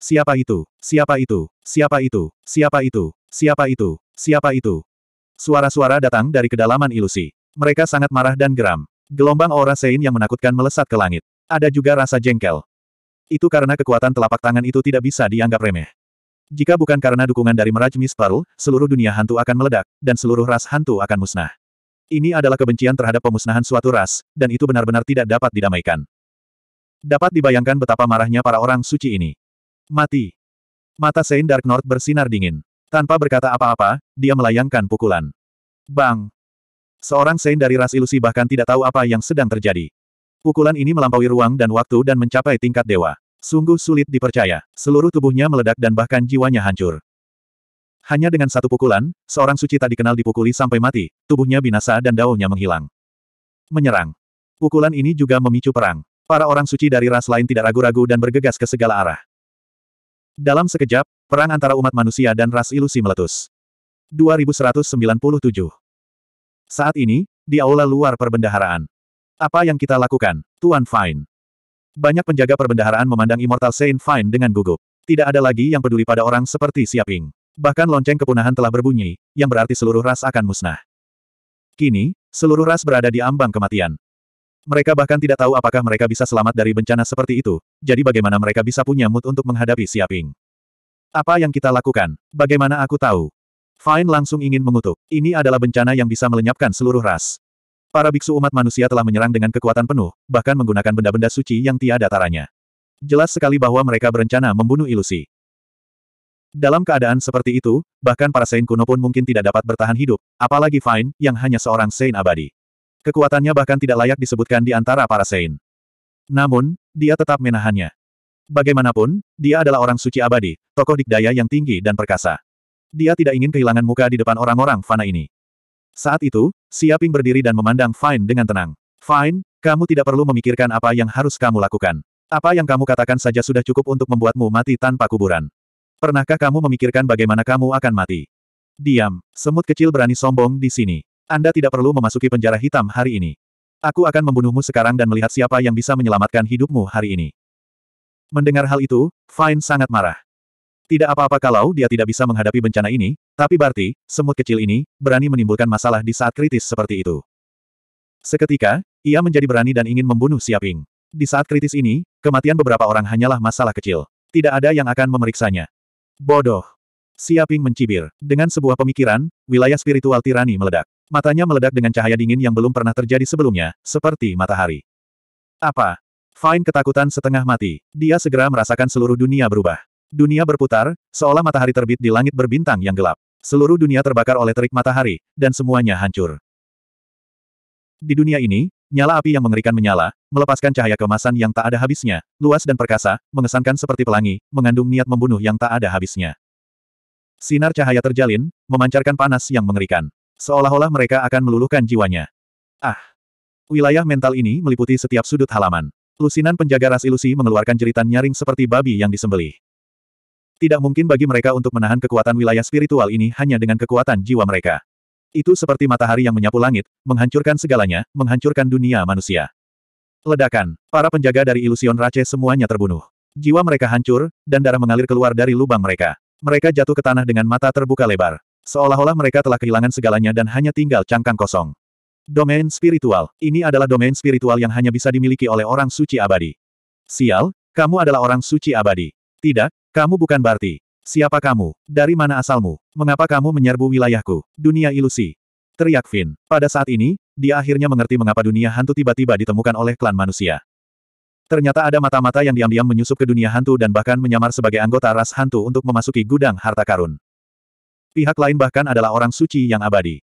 Siapa itu? Siapa itu? Siapa itu? Siapa itu? Siapa itu? Siapa itu? Suara-suara datang dari kedalaman ilusi. Mereka sangat marah dan geram. Gelombang aura Sein yang menakutkan melesat ke langit. Ada juga rasa jengkel. Itu karena kekuatan telapak tangan itu tidak bisa dianggap remeh. Jika bukan karena dukungan dari Meraj Misparl, seluruh dunia hantu akan meledak, dan seluruh ras hantu akan musnah. Ini adalah kebencian terhadap pemusnahan suatu ras, dan itu benar-benar tidak dapat didamaikan. Dapat dibayangkan betapa marahnya para orang suci ini. Mati. Mata Sein Dark North bersinar dingin. Tanpa berkata apa-apa, dia melayangkan pukulan. Bang! Seorang Sein dari ras ilusi bahkan tidak tahu apa yang sedang terjadi. Pukulan ini melampaui ruang dan waktu dan mencapai tingkat dewa. Sungguh sulit dipercaya. Seluruh tubuhnya meledak dan bahkan jiwanya hancur. Hanya dengan satu pukulan, seorang suci tak dikenal dipukuli sampai mati, tubuhnya binasa dan daunnya menghilang. Menyerang. Pukulan ini juga memicu perang. Para orang suci dari ras lain tidak ragu-ragu dan bergegas ke segala arah. Dalam sekejap, perang antara umat manusia dan ras ilusi meletus. 2197 saat ini, di aula luar perbendaharaan. Apa yang kita lakukan, Tuan Fine? Banyak penjaga perbendaharaan memandang Immortal Saint Fine dengan gugup. Tidak ada lagi yang peduli pada orang seperti Siaping. Bahkan lonceng kepunahan telah berbunyi, yang berarti seluruh ras akan musnah. Kini, seluruh ras berada di ambang kematian. Mereka bahkan tidak tahu apakah mereka bisa selamat dari bencana seperti itu, jadi bagaimana mereka bisa punya mood untuk menghadapi Siaping. Apa yang kita lakukan? Bagaimana aku tahu? Fine langsung ingin mengutuk. Ini adalah bencana yang bisa melenyapkan seluruh ras. Para biksu umat manusia telah menyerang dengan kekuatan penuh, bahkan menggunakan benda-benda suci yang tiada taranya. Jelas sekali bahwa mereka berencana membunuh ilusi. Dalam keadaan seperti itu, bahkan para Saint kuno pun mungkin tidak dapat bertahan hidup, apalagi Fine, yang hanya seorang Saint abadi. Kekuatannya bahkan tidak layak disebutkan di antara para Saint. Namun, dia tetap menahannya. Bagaimanapun, dia adalah orang suci abadi, tokoh dikdaya yang tinggi dan perkasa. Dia tidak ingin kehilangan muka di depan orang-orang fana ini. Saat itu, Siaping berdiri dan memandang Fine dengan tenang. Fine, kamu tidak perlu memikirkan apa yang harus kamu lakukan. Apa yang kamu katakan saja sudah cukup untuk membuatmu mati tanpa kuburan. Pernahkah kamu memikirkan bagaimana kamu akan mati? Diam, semut kecil berani sombong di sini. Anda tidak perlu memasuki penjara hitam hari ini. Aku akan membunuhmu sekarang dan melihat siapa yang bisa menyelamatkan hidupmu hari ini. Mendengar hal itu, Fine sangat marah. Tidak apa-apa kalau dia tidak bisa menghadapi bencana ini, tapi berarti semut kecil ini, berani menimbulkan masalah di saat kritis seperti itu. Seketika, ia menjadi berani dan ingin membunuh Siaping. Di saat kritis ini, kematian beberapa orang hanyalah masalah kecil. Tidak ada yang akan memeriksanya. Bodoh. Siaping mencibir. Dengan sebuah pemikiran, wilayah spiritual tirani meledak. Matanya meledak dengan cahaya dingin yang belum pernah terjadi sebelumnya, seperti matahari. Apa? Fine ketakutan setengah mati. Dia segera merasakan seluruh dunia berubah. Dunia berputar, seolah matahari terbit di langit berbintang yang gelap. Seluruh dunia terbakar oleh terik matahari, dan semuanya hancur. Di dunia ini, nyala api yang mengerikan menyala, melepaskan cahaya kemasan yang tak ada habisnya, luas dan perkasa, mengesankan seperti pelangi, mengandung niat membunuh yang tak ada habisnya. Sinar cahaya terjalin, memancarkan panas yang mengerikan. Seolah-olah mereka akan meluluhkan jiwanya. Ah! Wilayah mental ini meliputi setiap sudut halaman. Lusinan penjaga ras ilusi mengeluarkan jeritan nyaring seperti babi yang disembelih. Tidak mungkin bagi mereka untuk menahan kekuatan wilayah spiritual ini hanya dengan kekuatan jiwa mereka. Itu seperti matahari yang menyapu langit, menghancurkan segalanya, menghancurkan dunia manusia. Ledakan, para penjaga dari ilusion race semuanya terbunuh. Jiwa mereka hancur, dan darah mengalir keluar dari lubang mereka. Mereka jatuh ke tanah dengan mata terbuka lebar. Seolah-olah mereka telah kehilangan segalanya dan hanya tinggal cangkang kosong. Domain spiritual. Ini adalah domain spiritual yang hanya bisa dimiliki oleh orang suci abadi. Sial, kamu adalah orang suci abadi. Tidak, kamu bukan Barti. Siapa kamu? Dari mana asalmu? Mengapa kamu menyerbu wilayahku? Dunia ilusi. Teriak Finn. Pada saat ini, dia akhirnya mengerti mengapa dunia hantu tiba-tiba ditemukan oleh klan manusia. Ternyata ada mata-mata yang diam-diam menyusup ke dunia hantu dan bahkan menyamar sebagai anggota ras hantu untuk memasuki gudang harta karun. Pihak lain bahkan adalah orang suci yang abadi.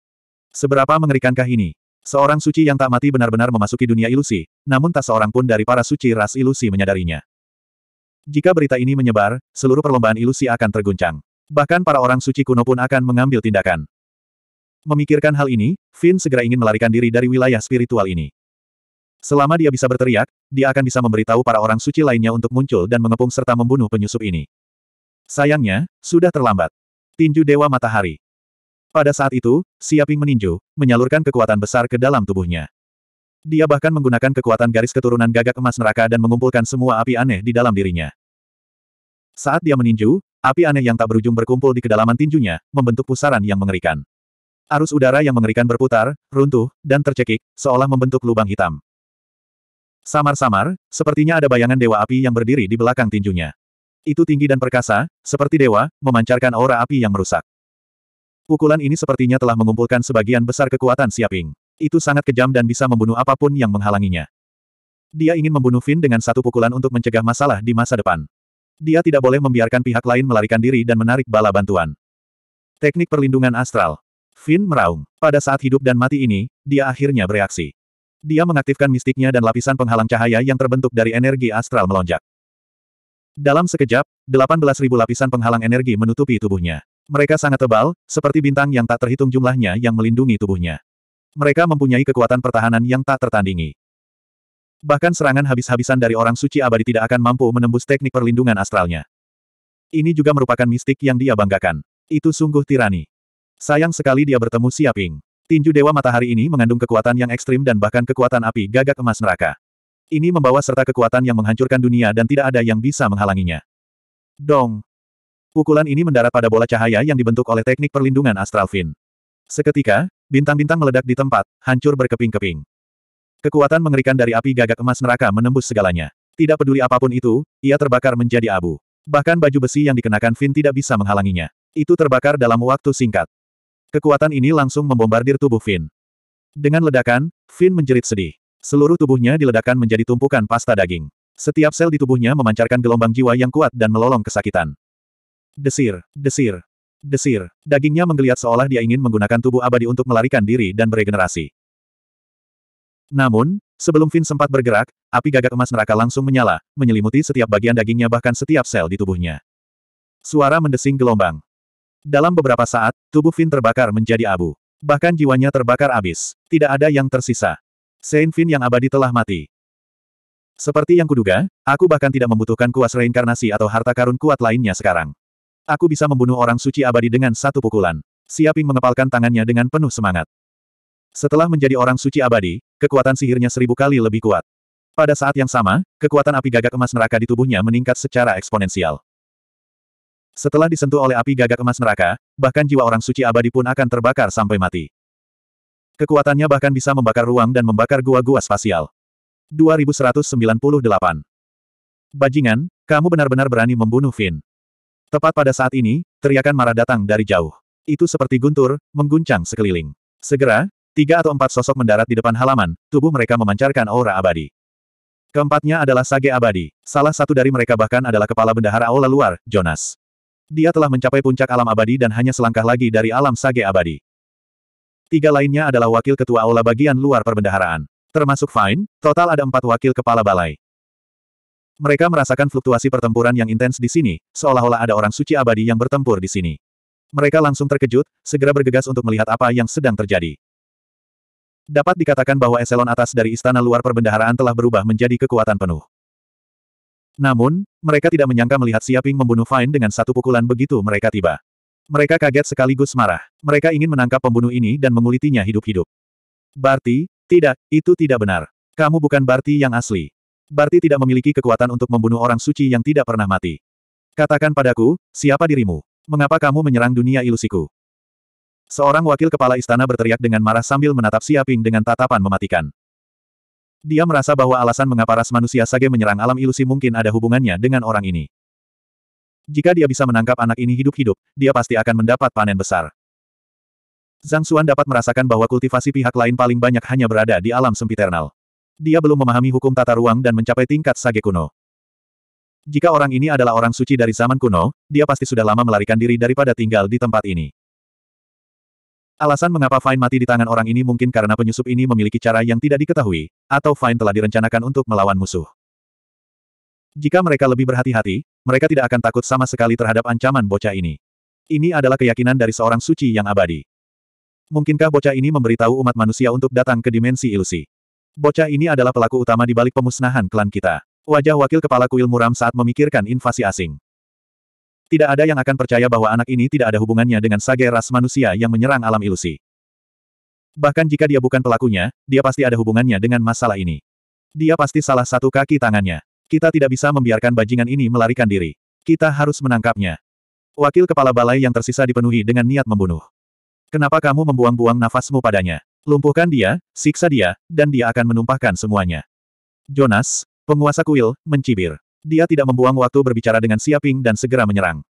Seberapa mengerikankah ini? Seorang suci yang tak mati benar-benar memasuki dunia ilusi, namun tak seorang pun dari para suci ras ilusi menyadarinya. Jika berita ini menyebar, seluruh perlombaan ilusi akan terguncang. Bahkan para orang suci kuno pun akan mengambil tindakan. Memikirkan hal ini, Finn segera ingin melarikan diri dari wilayah spiritual ini. Selama dia bisa berteriak, dia akan bisa memberitahu para orang suci lainnya untuk muncul dan mengepung serta membunuh penyusup ini. Sayangnya, sudah terlambat. Tinju Dewa Matahari. Pada saat itu, Siaping meninju, menyalurkan kekuatan besar ke dalam tubuhnya. Dia bahkan menggunakan kekuatan garis keturunan gagak emas neraka dan mengumpulkan semua api aneh di dalam dirinya. Saat dia meninju, api aneh yang tak berujung berkumpul di kedalaman tinjunya, membentuk pusaran yang mengerikan. Arus udara yang mengerikan berputar, runtuh, dan tercekik, seolah membentuk lubang hitam. Samar-samar, sepertinya ada bayangan dewa api yang berdiri di belakang tinjunya. Itu tinggi dan perkasa, seperti dewa, memancarkan aura api yang merusak. Pukulan ini sepertinya telah mengumpulkan sebagian besar kekuatan Siaping. Itu sangat kejam dan bisa membunuh apapun yang menghalanginya. Dia ingin membunuh Finn dengan satu pukulan untuk mencegah masalah di masa depan. Dia tidak boleh membiarkan pihak lain melarikan diri dan menarik bala bantuan. Teknik perlindungan astral. Finn meraung. Pada saat hidup dan mati ini, dia akhirnya bereaksi. Dia mengaktifkan mistiknya dan lapisan penghalang cahaya yang terbentuk dari energi astral melonjak. Dalam sekejap, 18.000 lapisan penghalang energi menutupi tubuhnya. Mereka sangat tebal, seperti bintang yang tak terhitung jumlahnya yang melindungi tubuhnya. Mereka mempunyai kekuatan pertahanan yang tak tertandingi. Bahkan serangan habis-habisan dari orang suci abadi tidak akan mampu menembus teknik perlindungan astralnya. Ini juga merupakan mistik yang dia banggakan. Itu sungguh tirani. Sayang sekali dia bertemu Siaping. Tinju Dewa Matahari ini mengandung kekuatan yang ekstrim dan bahkan kekuatan api gagak emas neraka. Ini membawa serta kekuatan yang menghancurkan dunia dan tidak ada yang bisa menghalanginya. Dong! Pukulan ini mendarat pada bola cahaya yang dibentuk oleh teknik perlindungan astral fin. Seketika, Bintang-bintang meledak di tempat, hancur berkeping-keping. Kekuatan mengerikan dari api gagak emas neraka menembus segalanya. Tidak peduli apapun itu, ia terbakar menjadi abu. Bahkan baju besi yang dikenakan Finn tidak bisa menghalanginya. Itu terbakar dalam waktu singkat. Kekuatan ini langsung membombardir tubuh Finn. Dengan ledakan, Finn menjerit sedih. Seluruh tubuhnya diledakkan menjadi tumpukan pasta daging. Setiap sel di tubuhnya memancarkan gelombang jiwa yang kuat dan melolong kesakitan. Desir, desir, Desir. Dagingnya menggeliat seolah dia ingin menggunakan tubuh abadi untuk melarikan diri dan beregenerasi. Namun, sebelum Finn sempat bergerak, api gagak emas neraka langsung menyala, menyelimuti setiap bagian dagingnya bahkan setiap sel di tubuhnya. Suara mendesing gelombang. Dalam beberapa saat, tubuh Finn terbakar menjadi abu. Bahkan jiwanya terbakar abis. Tidak ada yang tersisa. Saint Vin yang abadi telah mati. Seperti yang kuduga, aku bahkan tidak membutuhkan kuas reinkarnasi atau harta karun kuat lainnya sekarang. Aku bisa membunuh orang suci abadi dengan satu pukulan. Siaping mengepalkan tangannya dengan penuh semangat. Setelah menjadi orang suci abadi, kekuatan sihirnya seribu kali lebih kuat. Pada saat yang sama, kekuatan api gagak emas neraka di tubuhnya meningkat secara eksponensial. Setelah disentuh oleh api gagak emas neraka, bahkan jiwa orang suci abadi pun akan terbakar sampai mati. Kekuatannya bahkan bisa membakar ruang dan membakar gua-gua spasial. 2198. Bajingan, kamu benar-benar berani membunuh Finn. Tepat pada saat ini, teriakan marah datang dari jauh. Itu seperti guntur, mengguncang sekeliling. Segera, tiga atau empat sosok mendarat di depan halaman, tubuh mereka memancarkan aura abadi. Keempatnya adalah Sage Abadi. Salah satu dari mereka bahkan adalah kepala bendahara aula luar, Jonas. Dia telah mencapai puncak alam abadi dan hanya selangkah lagi dari alam Sage Abadi. Tiga lainnya adalah wakil ketua aula bagian luar perbendaharaan. Termasuk Fine, total ada empat wakil kepala balai. Mereka merasakan fluktuasi pertempuran yang intens di sini, seolah-olah ada orang suci abadi yang bertempur di sini. Mereka langsung terkejut, segera bergegas untuk melihat apa yang sedang terjadi. Dapat dikatakan bahwa eselon atas dari istana luar perbendaharaan telah berubah menjadi kekuatan penuh. Namun, mereka tidak menyangka melihat Siaping membunuh Fine dengan satu pukulan begitu mereka tiba. Mereka kaget sekaligus marah. Mereka ingin menangkap pembunuh ini dan mengulitinya hidup-hidup. Barti, tidak, itu tidak benar. Kamu bukan Barti yang asli. Barti tidak memiliki kekuatan untuk membunuh orang suci yang tidak pernah mati. Katakan padaku, siapa dirimu? Mengapa kamu menyerang dunia ilusiku? Seorang wakil kepala istana berteriak dengan marah sambil menatap Siaping dengan tatapan mematikan. Dia merasa bahwa alasan mengapa ras manusia Sage menyerang alam ilusi mungkin ada hubungannya dengan orang ini. Jika dia bisa menangkap anak ini hidup-hidup, dia pasti akan mendapat panen besar. Zhang Xuan dapat merasakan bahwa kultivasi pihak lain paling banyak hanya berada di alam sempiternal. Dia belum memahami hukum tata ruang dan mencapai tingkat sage kuno. Jika orang ini adalah orang suci dari zaman kuno, dia pasti sudah lama melarikan diri daripada tinggal di tempat ini. Alasan mengapa Fine mati di tangan orang ini mungkin karena penyusup ini memiliki cara yang tidak diketahui, atau Fine telah direncanakan untuk melawan musuh. Jika mereka lebih berhati-hati, mereka tidak akan takut sama sekali terhadap ancaman bocah ini. Ini adalah keyakinan dari seorang suci yang abadi. Mungkinkah bocah ini memberitahu umat manusia untuk datang ke dimensi ilusi? Bocah ini adalah pelaku utama di balik pemusnahan klan kita. Wajah wakil kepala kuil muram saat memikirkan invasi asing. Tidak ada yang akan percaya bahwa anak ini tidak ada hubungannya dengan sage ras manusia yang menyerang alam ilusi. Bahkan jika dia bukan pelakunya, dia pasti ada hubungannya dengan masalah ini. Dia pasti salah satu kaki tangannya. Kita tidak bisa membiarkan bajingan ini melarikan diri. Kita harus menangkapnya. Wakil kepala balai yang tersisa dipenuhi dengan niat membunuh. Kenapa kamu membuang-buang nafasmu padanya? Lumpuhkan dia, siksa dia, dan dia akan menumpahkan semuanya. Jonas, penguasa kuil, mencibir. Dia tidak membuang waktu berbicara dengan Siaping dan segera menyerang.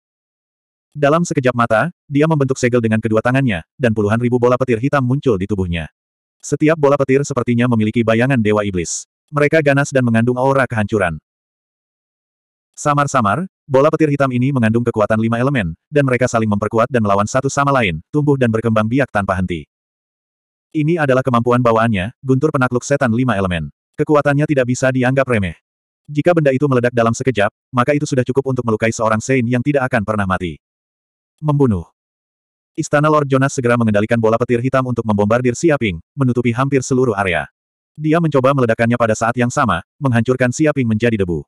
Dalam sekejap mata, dia membentuk segel dengan kedua tangannya, dan puluhan ribu bola petir hitam muncul di tubuhnya. Setiap bola petir sepertinya memiliki bayangan Dewa Iblis. Mereka ganas dan mengandung aura kehancuran. Samar-samar, bola petir hitam ini mengandung kekuatan lima elemen, dan mereka saling memperkuat dan melawan satu sama lain, tumbuh dan berkembang biak tanpa henti. Ini adalah kemampuan bawaannya, guntur penakluk setan lima elemen. Kekuatannya tidak bisa dianggap remeh. Jika benda itu meledak dalam sekejap, maka itu sudah cukup untuk melukai seorang Sein yang tidak akan pernah mati. Membunuh. Istana Lord Jonas segera mengendalikan bola petir hitam untuk membombardir Siaping, menutupi hampir seluruh area. Dia mencoba meledakannya pada saat yang sama, menghancurkan Siaping menjadi debu.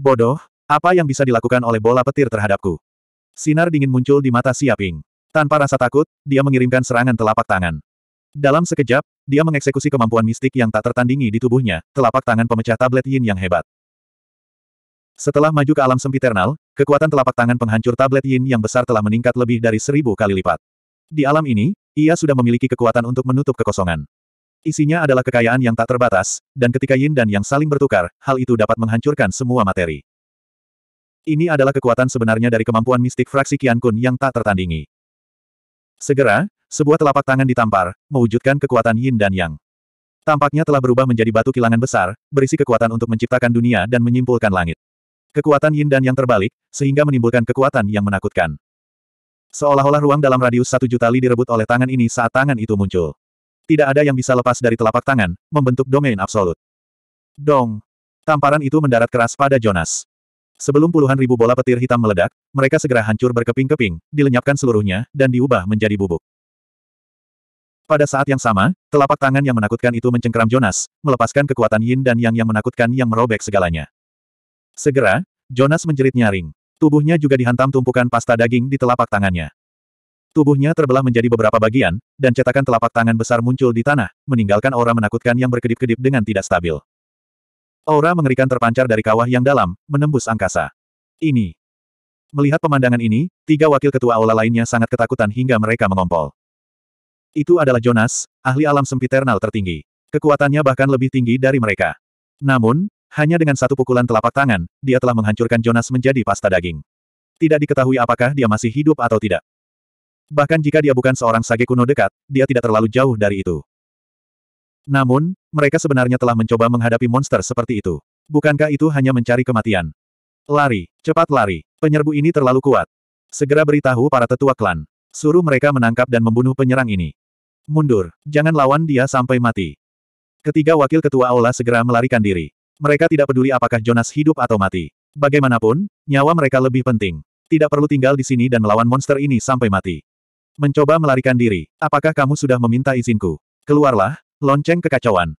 Bodoh, apa yang bisa dilakukan oleh bola petir terhadapku? Sinar dingin muncul di mata Siaping. Tanpa rasa takut, dia mengirimkan serangan telapak tangan. Dalam sekejap, dia mengeksekusi kemampuan mistik yang tak tertandingi di tubuhnya, telapak tangan pemecah tablet yin yang hebat. Setelah maju ke alam sempiternal, kekuatan telapak tangan penghancur tablet yin yang besar telah meningkat lebih dari seribu kali lipat. Di alam ini, ia sudah memiliki kekuatan untuk menutup kekosongan. Isinya adalah kekayaan yang tak terbatas, dan ketika yin dan yang saling bertukar, hal itu dapat menghancurkan semua materi. Ini adalah kekuatan sebenarnya dari kemampuan mistik fraksi Qian Kun yang tak tertandingi. Segera, sebuah telapak tangan ditampar, mewujudkan kekuatan yin dan yang. Tampaknya telah berubah menjadi batu kilangan besar, berisi kekuatan untuk menciptakan dunia dan menyimpulkan langit. Kekuatan yin dan yang terbalik, sehingga menimbulkan kekuatan yang menakutkan. Seolah-olah ruang dalam radius satu juta li direbut oleh tangan ini saat tangan itu muncul. Tidak ada yang bisa lepas dari telapak tangan, membentuk domain absolut. Dong! Tamparan itu mendarat keras pada Jonas. Sebelum puluhan ribu bola petir hitam meledak, mereka segera hancur berkeping-keping, dilenyapkan seluruhnya, dan diubah menjadi bubuk. Pada saat yang sama, telapak tangan yang menakutkan itu mencengkeram Jonas, melepaskan kekuatan Yin dan Yang yang menakutkan yang merobek segalanya. Segera, Jonas menjerit nyaring. Tubuhnya juga dihantam tumpukan pasta daging di telapak tangannya. Tubuhnya terbelah menjadi beberapa bagian, dan cetakan telapak tangan besar muncul di tanah, meninggalkan aura menakutkan yang berkedip-kedip dengan tidak stabil. Aura mengerikan terpancar dari kawah yang dalam, menembus angkasa. Ini. Melihat pemandangan ini, tiga wakil ketua aula lainnya sangat ketakutan hingga mereka mengompol. Itu adalah Jonas, ahli alam sempiternal tertinggi. Kekuatannya bahkan lebih tinggi dari mereka. Namun, hanya dengan satu pukulan telapak tangan, dia telah menghancurkan Jonas menjadi pasta daging. Tidak diketahui apakah dia masih hidup atau tidak. Bahkan jika dia bukan seorang sage kuno dekat, dia tidak terlalu jauh dari itu. Namun, mereka sebenarnya telah mencoba menghadapi monster seperti itu. Bukankah itu hanya mencari kematian? Lari, cepat lari. Penyerbu ini terlalu kuat. Segera beritahu para tetua klan. Suruh mereka menangkap dan membunuh penyerang ini. Mundur, jangan lawan dia sampai mati. Ketiga wakil ketua aula segera melarikan diri. Mereka tidak peduli apakah Jonas hidup atau mati. Bagaimanapun, nyawa mereka lebih penting. Tidak perlu tinggal di sini dan melawan monster ini sampai mati. Mencoba melarikan diri, apakah kamu sudah meminta izinku? Keluarlah, Lonceng kekacauan.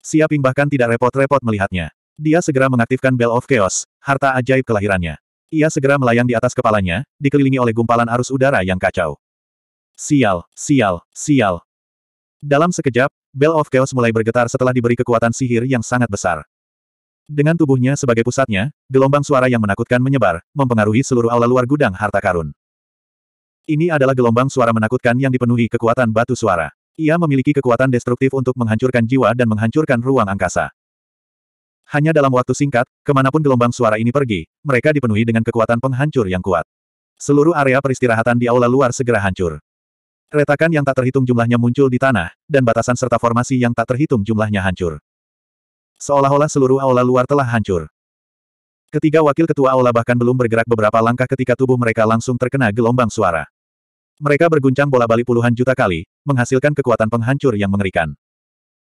Siaping bahkan tidak repot-repot melihatnya. Dia segera mengaktifkan Bell of Chaos, harta ajaib kelahirannya. Ia segera melayang di atas kepalanya, dikelilingi oleh gumpalan arus udara yang kacau. Sial, sial, sial. Dalam sekejap, Bell of Chaos mulai bergetar setelah diberi kekuatan sihir yang sangat besar. Dengan tubuhnya sebagai pusatnya, gelombang suara yang menakutkan menyebar, mempengaruhi seluruh aula luar gudang harta karun. Ini adalah gelombang suara menakutkan yang dipenuhi kekuatan batu suara. Ia memiliki kekuatan destruktif untuk menghancurkan jiwa dan menghancurkan ruang angkasa. Hanya dalam waktu singkat, kemanapun gelombang suara ini pergi, mereka dipenuhi dengan kekuatan penghancur yang kuat. Seluruh area peristirahatan di aula luar segera hancur. Retakan yang tak terhitung jumlahnya muncul di tanah, dan batasan serta formasi yang tak terhitung jumlahnya hancur. Seolah-olah seluruh aula luar telah hancur. Ketiga wakil ketua aula bahkan belum bergerak beberapa langkah ketika tubuh mereka langsung terkena gelombang suara. Mereka berguncang bola-balik puluhan juta kali, menghasilkan kekuatan penghancur yang mengerikan.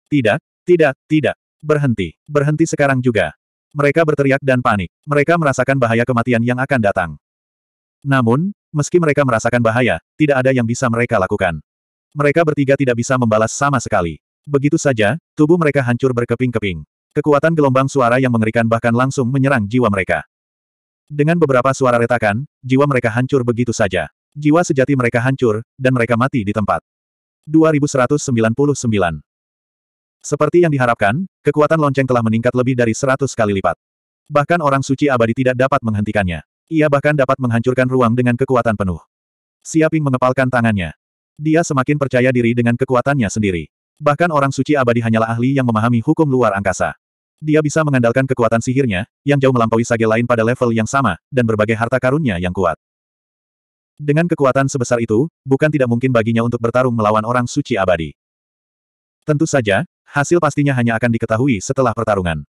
Tidak, tidak, tidak. Berhenti, berhenti sekarang juga. Mereka berteriak dan panik. Mereka merasakan bahaya kematian yang akan datang. Namun, meski mereka merasakan bahaya, tidak ada yang bisa mereka lakukan. Mereka bertiga tidak bisa membalas sama sekali. Begitu saja, tubuh mereka hancur berkeping-keping. Kekuatan gelombang suara yang mengerikan bahkan langsung menyerang jiwa mereka. Dengan beberapa suara retakan, jiwa mereka hancur begitu saja. Jiwa sejati mereka hancur, dan mereka mati di tempat. 2199 Seperti yang diharapkan, kekuatan lonceng telah meningkat lebih dari 100 kali lipat. Bahkan orang suci abadi tidak dapat menghentikannya. Ia bahkan dapat menghancurkan ruang dengan kekuatan penuh. Siaping mengepalkan tangannya. Dia semakin percaya diri dengan kekuatannya sendiri. Bahkan orang suci abadi hanyalah ahli yang memahami hukum luar angkasa. Dia bisa mengandalkan kekuatan sihirnya, yang jauh melampaui sage lain pada level yang sama, dan berbagai harta karunnya yang kuat. Dengan kekuatan sebesar itu, bukan tidak mungkin baginya untuk bertarung melawan orang suci abadi. Tentu saja, hasil pastinya hanya akan diketahui setelah pertarungan.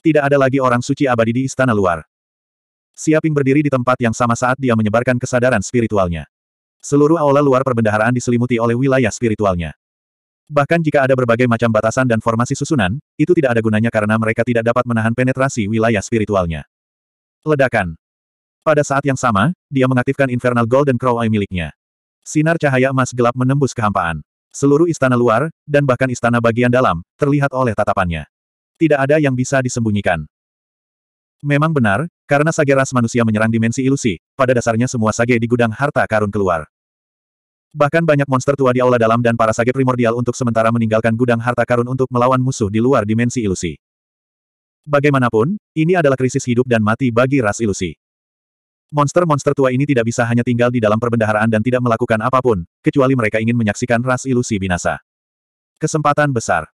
Tidak ada lagi orang suci abadi di istana luar. Siaping berdiri di tempat yang sama saat dia menyebarkan kesadaran spiritualnya. Seluruh aula luar perbendaharaan diselimuti oleh wilayah spiritualnya. Bahkan jika ada berbagai macam batasan dan formasi susunan, itu tidak ada gunanya karena mereka tidak dapat menahan penetrasi wilayah spiritualnya. Ledakan pada saat yang sama, dia mengaktifkan Infernal Golden Crow Eye miliknya. Sinar cahaya emas gelap menembus kehampaan. Seluruh istana luar, dan bahkan istana bagian dalam, terlihat oleh tatapannya. Tidak ada yang bisa disembunyikan. Memang benar, karena sage ras manusia menyerang dimensi ilusi, pada dasarnya semua sage di gudang harta karun keluar. Bahkan banyak monster tua di aula dalam dan para sage primordial untuk sementara meninggalkan gudang harta karun untuk melawan musuh di luar dimensi ilusi. Bagaimanapun, ini adalah krisis hidup dan mati bagi ras ilusi. Monster-monster tua ini tidak bisa hanya tinggal di dalam perbendaharaan dan tidak melakukan apapun, kecuali mereka ingin menyaksikan ras ilusi binasa. Kesempatan besar.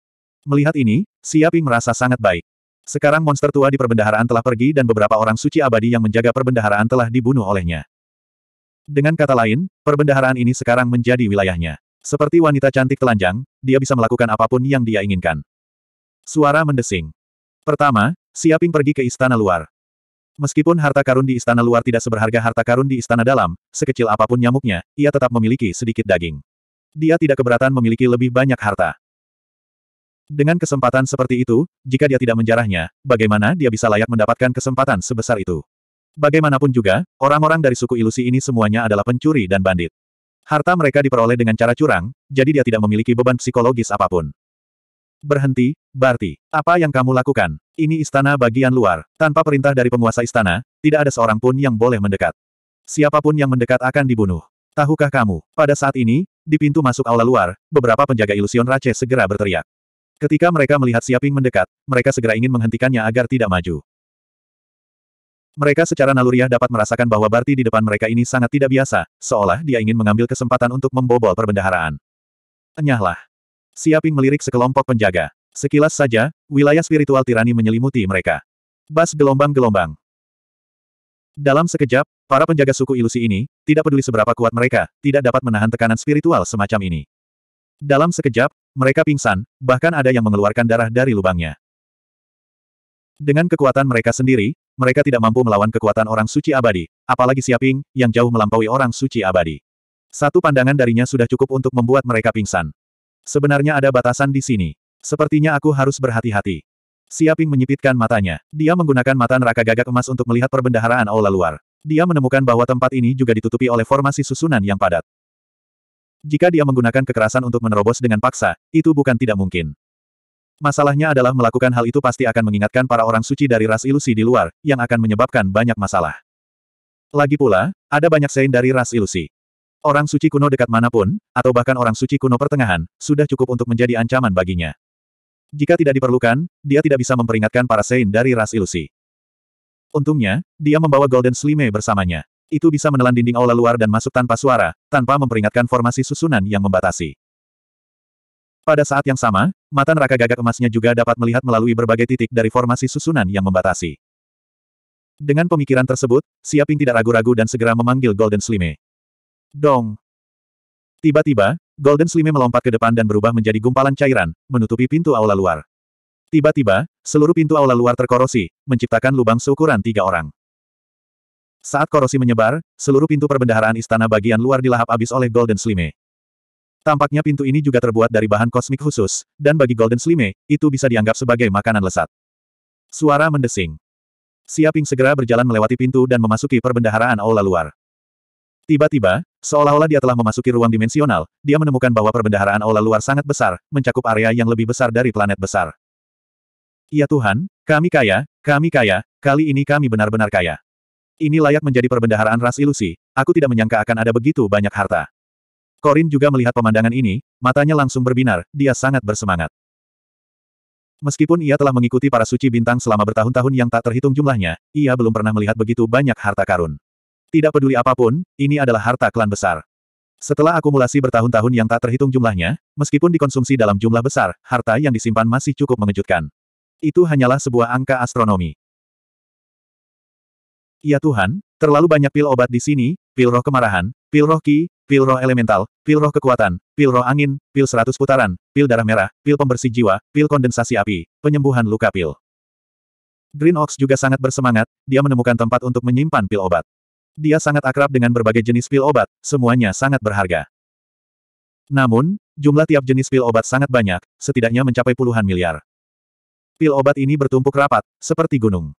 Melihat ini, Siaping merasa sangat baik. Sekarang monster tua di perbendaharaan telah pergi dan beberapa orang suci abadi yang menjaga perbendaharaan telah dibunuh olehnya. Dengan kata lain, perbendaharaan ini sekarang menjadi wilayahnya. Seperti wanita cantik telanjang, dia bisa melakukan apapun yang dia inginkan. Suara mendesing. Pertama, Siaping pergi ke istana luar. Meskipun harta karun di istana luar tidak seberharga harta karun di istana dalam, sekecil apapun nyamuknya, ia tetap memiliki sedikit daging. Dia tidak keberatan memiliki lebih banyak harta. Dengan kesempatan seperti itu, jika dia tidak menjarahnya, bagaimana dia bisa layak mendapatkan kesempatan sebesar itu? Bagaimanapun juga, orang-orang dari suku ilusi ini semuanya adalah pencuri dan bandit. Harta mereka diperoleh dengan cara curang, jadi dia tidak memiliki beban psikologis apapun. Berhenti, Barti. Apa yang kamu lakukan? Ini istana bagian luar. Tanpa perintah dari penguasa istana, tidak ada seorang pun yang boleh mendekat. Siapapun yang mendekat akan dibunuh. Tahukah kamu, pada saat ini, di pintu masuk aula luar, beberapa penjaga ilusion race segera berteriak. Ketika mereka melihat Siaping mendekat, mereka segera ingin menghentikannya agar tidak maju. Mereka secara naluriah dapat merasakan bahwa Barti di depan mereka ini sangat tidak biasa, seolah dia ingin mengambil kesempatan untuk membobol perbendaharaan. Enyahlah. Siaping melirik sekelompok penjaga. Sekilas saja, wilayah spiritual tirani menyelimuti mereka. Bas gelombang-gelombang. Dalam sekejap, para penjaga suku ilusi ini, tidak peduli seberapa kuat mereka, tidak dapat menahan tekanan spiritual semacam ini. Dalam sekejap, mereka pingsan, bahkan ada yang mengeluarkan darah dari lubangnya. Dengan kekuatan mereka sendiri, mereka tidak mampu melawan kekuatan orang suci abadi, apalagi Siaping, yang jauh melampaui orang suci abadi. Satu pandangan darinya sudah cukup untuk membuat mereka pingsan. Sebenarnya ada batasan di sini. Sepertinya aku harus berhati-hati. Siaping menyipitkan matanya. Dia menggunakan mata neraka gagak emas untuk melihat perbendaharaan aula luar. Dia menemukan bahwa tempat ini juga ditutupi oleh formasi susunan yang padat. Jika dia menggunakan kekerasan untuk menerobos dengan paksa, itu bukan tidak mungkin. Masalahnya adalah melakukan hal itu pasti akan mengingatkan para orang suci dari ras ilusi di luar, yang akan menyebabkan banyak masalah. Lagi pula, ada banyak sein dari ras ilusi. Orang suci kuno dekat manapun, atau bahkan orang suci kuno pertengahan, sudah cukup untuk menjadi ancaman baginya. Jika tidak diperlukan, dia tidak bisa memperingatkan para Sein dari ras ilusi. Untungnya, dia membawa Golden Slime bersamanya. Itu bisa menelan dinding aula luar dan masuk tanpa suara, tanpa memperingatkan formasi susunan yang membatasi. Pada saat yang sama, mata neraka gagak emasnya juga dapat melihat melalui berbagai titik dari formasi susunan yang membatasi. Dengan pemikiran tersebut, Siaping tidak ragu-ragu dan segera memanggil Golden Slime. Dong! Tiba-tiba, Golden Slime melompat ke depan dan berubah menjadi gumpalan cairan, menutupi pintu aula luar. Tiba-tiba, seluruh pintu aula luar terkorosi, menciptakan lubang seukuran tiga orang. Saat korosi menyebar, seluruh pintu perbendaharaan istana bagian luar dilahap habis oleh Golden Slime. Tampaknya pintu ini juga terbuat dari bahan kosmik khusus, dan bagi Golden Slime, itu bisa dianggap sebagai makanan lesat. Suara mendesing. Siaping segera berjalan melewati pintu dan memasuki perbendaharaan aula luar. Tiba-tiba, seolah-olah dia telah memasuki ruang dimensional, dia menemukan bahwa perbendaharaan aula luar sangat besar, mencakup area yang lebih besar dari planet besar. Ya Tuhan, kami kaya, kami kaya, kali ini kami benar-benar kaya. Ini layak menjadi perbendaharaan ras ilusi, aku tidak menyangka akan ada begitu banyak harta. Corin juga melihat pemandangan ini, matanya langsung berbinar, dia sangat bersemangat. Meskipun ia telah mengikuti para suci bintang selama bertahun-tahun yang tak terhitung jumlahnya, ia belum pernah melihat begitu banyak harta karun. Tidak peduli apapun, ini adalah harta klan besar. Setelah akumulasi bertahun-tahun yang tak terhitung jumlahnya, meskipun dikonsumsi dalam jumlah besar, harta yang disimpan masih cukup mengejutkan. Itu hanyalah sebuah angka astronomi. Ya Tuhan, terlalu banyak pil obat di sini, pil roh kemarahan, pil roh ki, pil roh elemental, pil roh kekuatan, pil roh angin, pil seratus putaran, pil darah merah, pil pembersih jiwa, pil kondensasi api, penyembuhan luka pil. Green Ox juga sangat bersemangat, dia menemukan tempat untuk menyimpan pil obat. Dia sangat akrab dengan berbagai jenis pil obat, semuanya sangat berharga. Namun, jumlah tiap jenis pil obat sangat banyak, setidaknya mencapai puluhan miliar. Pil obat ini bertumpuk rapat, seperti gunung.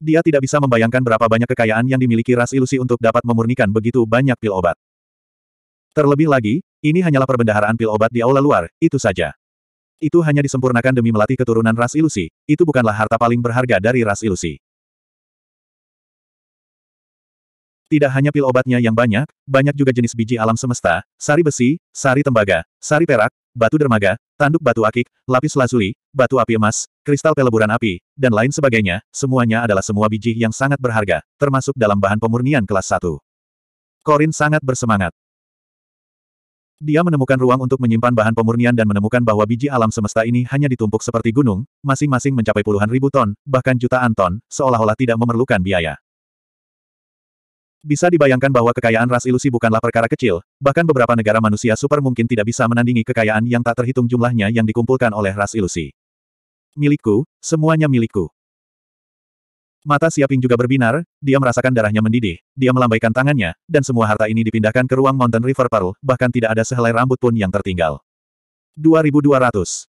Dia tidak bisa membayangkan berapa banyak kekayaan yang dimiliki ras ilusi untuk dapat memurnikan begitu banyak pil obat. Terlebih lagi, ini hanyalah perbendaharaan pil obat di aula luar, itu saja. Itu hanya disempurnakan demi melatih keturunan ras ilusi, itu bukanlah harta paling berharga dari ras ilusi. Tidak hanya pil obatnya yang banyak, banyak juga jenis biji alam semesta, sari besi, sari tembaga, sari perak, batu dermaga, tanduk batu akik, lapis lazuli, batu api emas, kristal peleburan api, dan lain sebagainya, semuanya adalah semua biji yang sangat berharga, termasuk dalam bahan pemurnian kelas 1. Korin sangat bersemangat. Dia menemukan ruang untuk menyimpan bahan pemurnian dan menemukan bahwa biji alam semesta ini hanya ditumpuk seperti gunung, masing-masing mencapai puluhan ribu ton, bahkan jutaan ton, seolah-olah tidak memerlukan biaya. Bisa dibayangkan bahwa kekayaan ras ilusi bukanlah perkara kecil, bahkan beberapa negara manusia super mungkin tidak bisa menandingi kekayaan yang tak terhitung jumlahnya yang dikumpulkan oleh ras ilusi. Milikku, semuanya milikku. Mata Siaping juga berbinar, dia merasakan darahnya mendidih, dia melambaikan tangannya, dan semua harta ini dipindahkan ke ruang Mountain River Pearl, bahkan tidak ada sehelai rambut pun yang tertinggal. 2200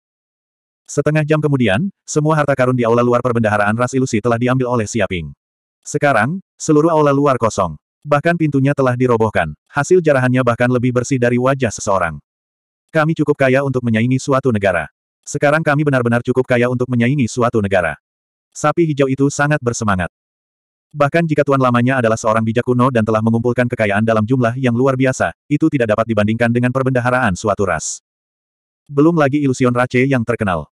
Setengah jam kemudian, semua harta karun di aula luar perbendaharaan ras ilusi telah diambil oleh Siaping. Sekarang, seluruh aula luar kosong. Bahkan pintunya telah dirobohkan. Hasil jarahannya bahkan lebih bersih dari wajah seseorang. Kami cukup kaya untuk menyaingi suatu negara. Sekarang kami benar-benar cukup kaya untuk menyaingi suatu negara. Sapi hijau itu sangat bersemangat. Bahkan jika tuan lamanya adalah seorang bijak kuno dan telah mengumpulkan kekayaan dalam jumlah yang luar biasa, itu tidak dapat dibandingkan dengan perbendaharaan suatu ras. Belum lagi ilusion Rache yang terkenal.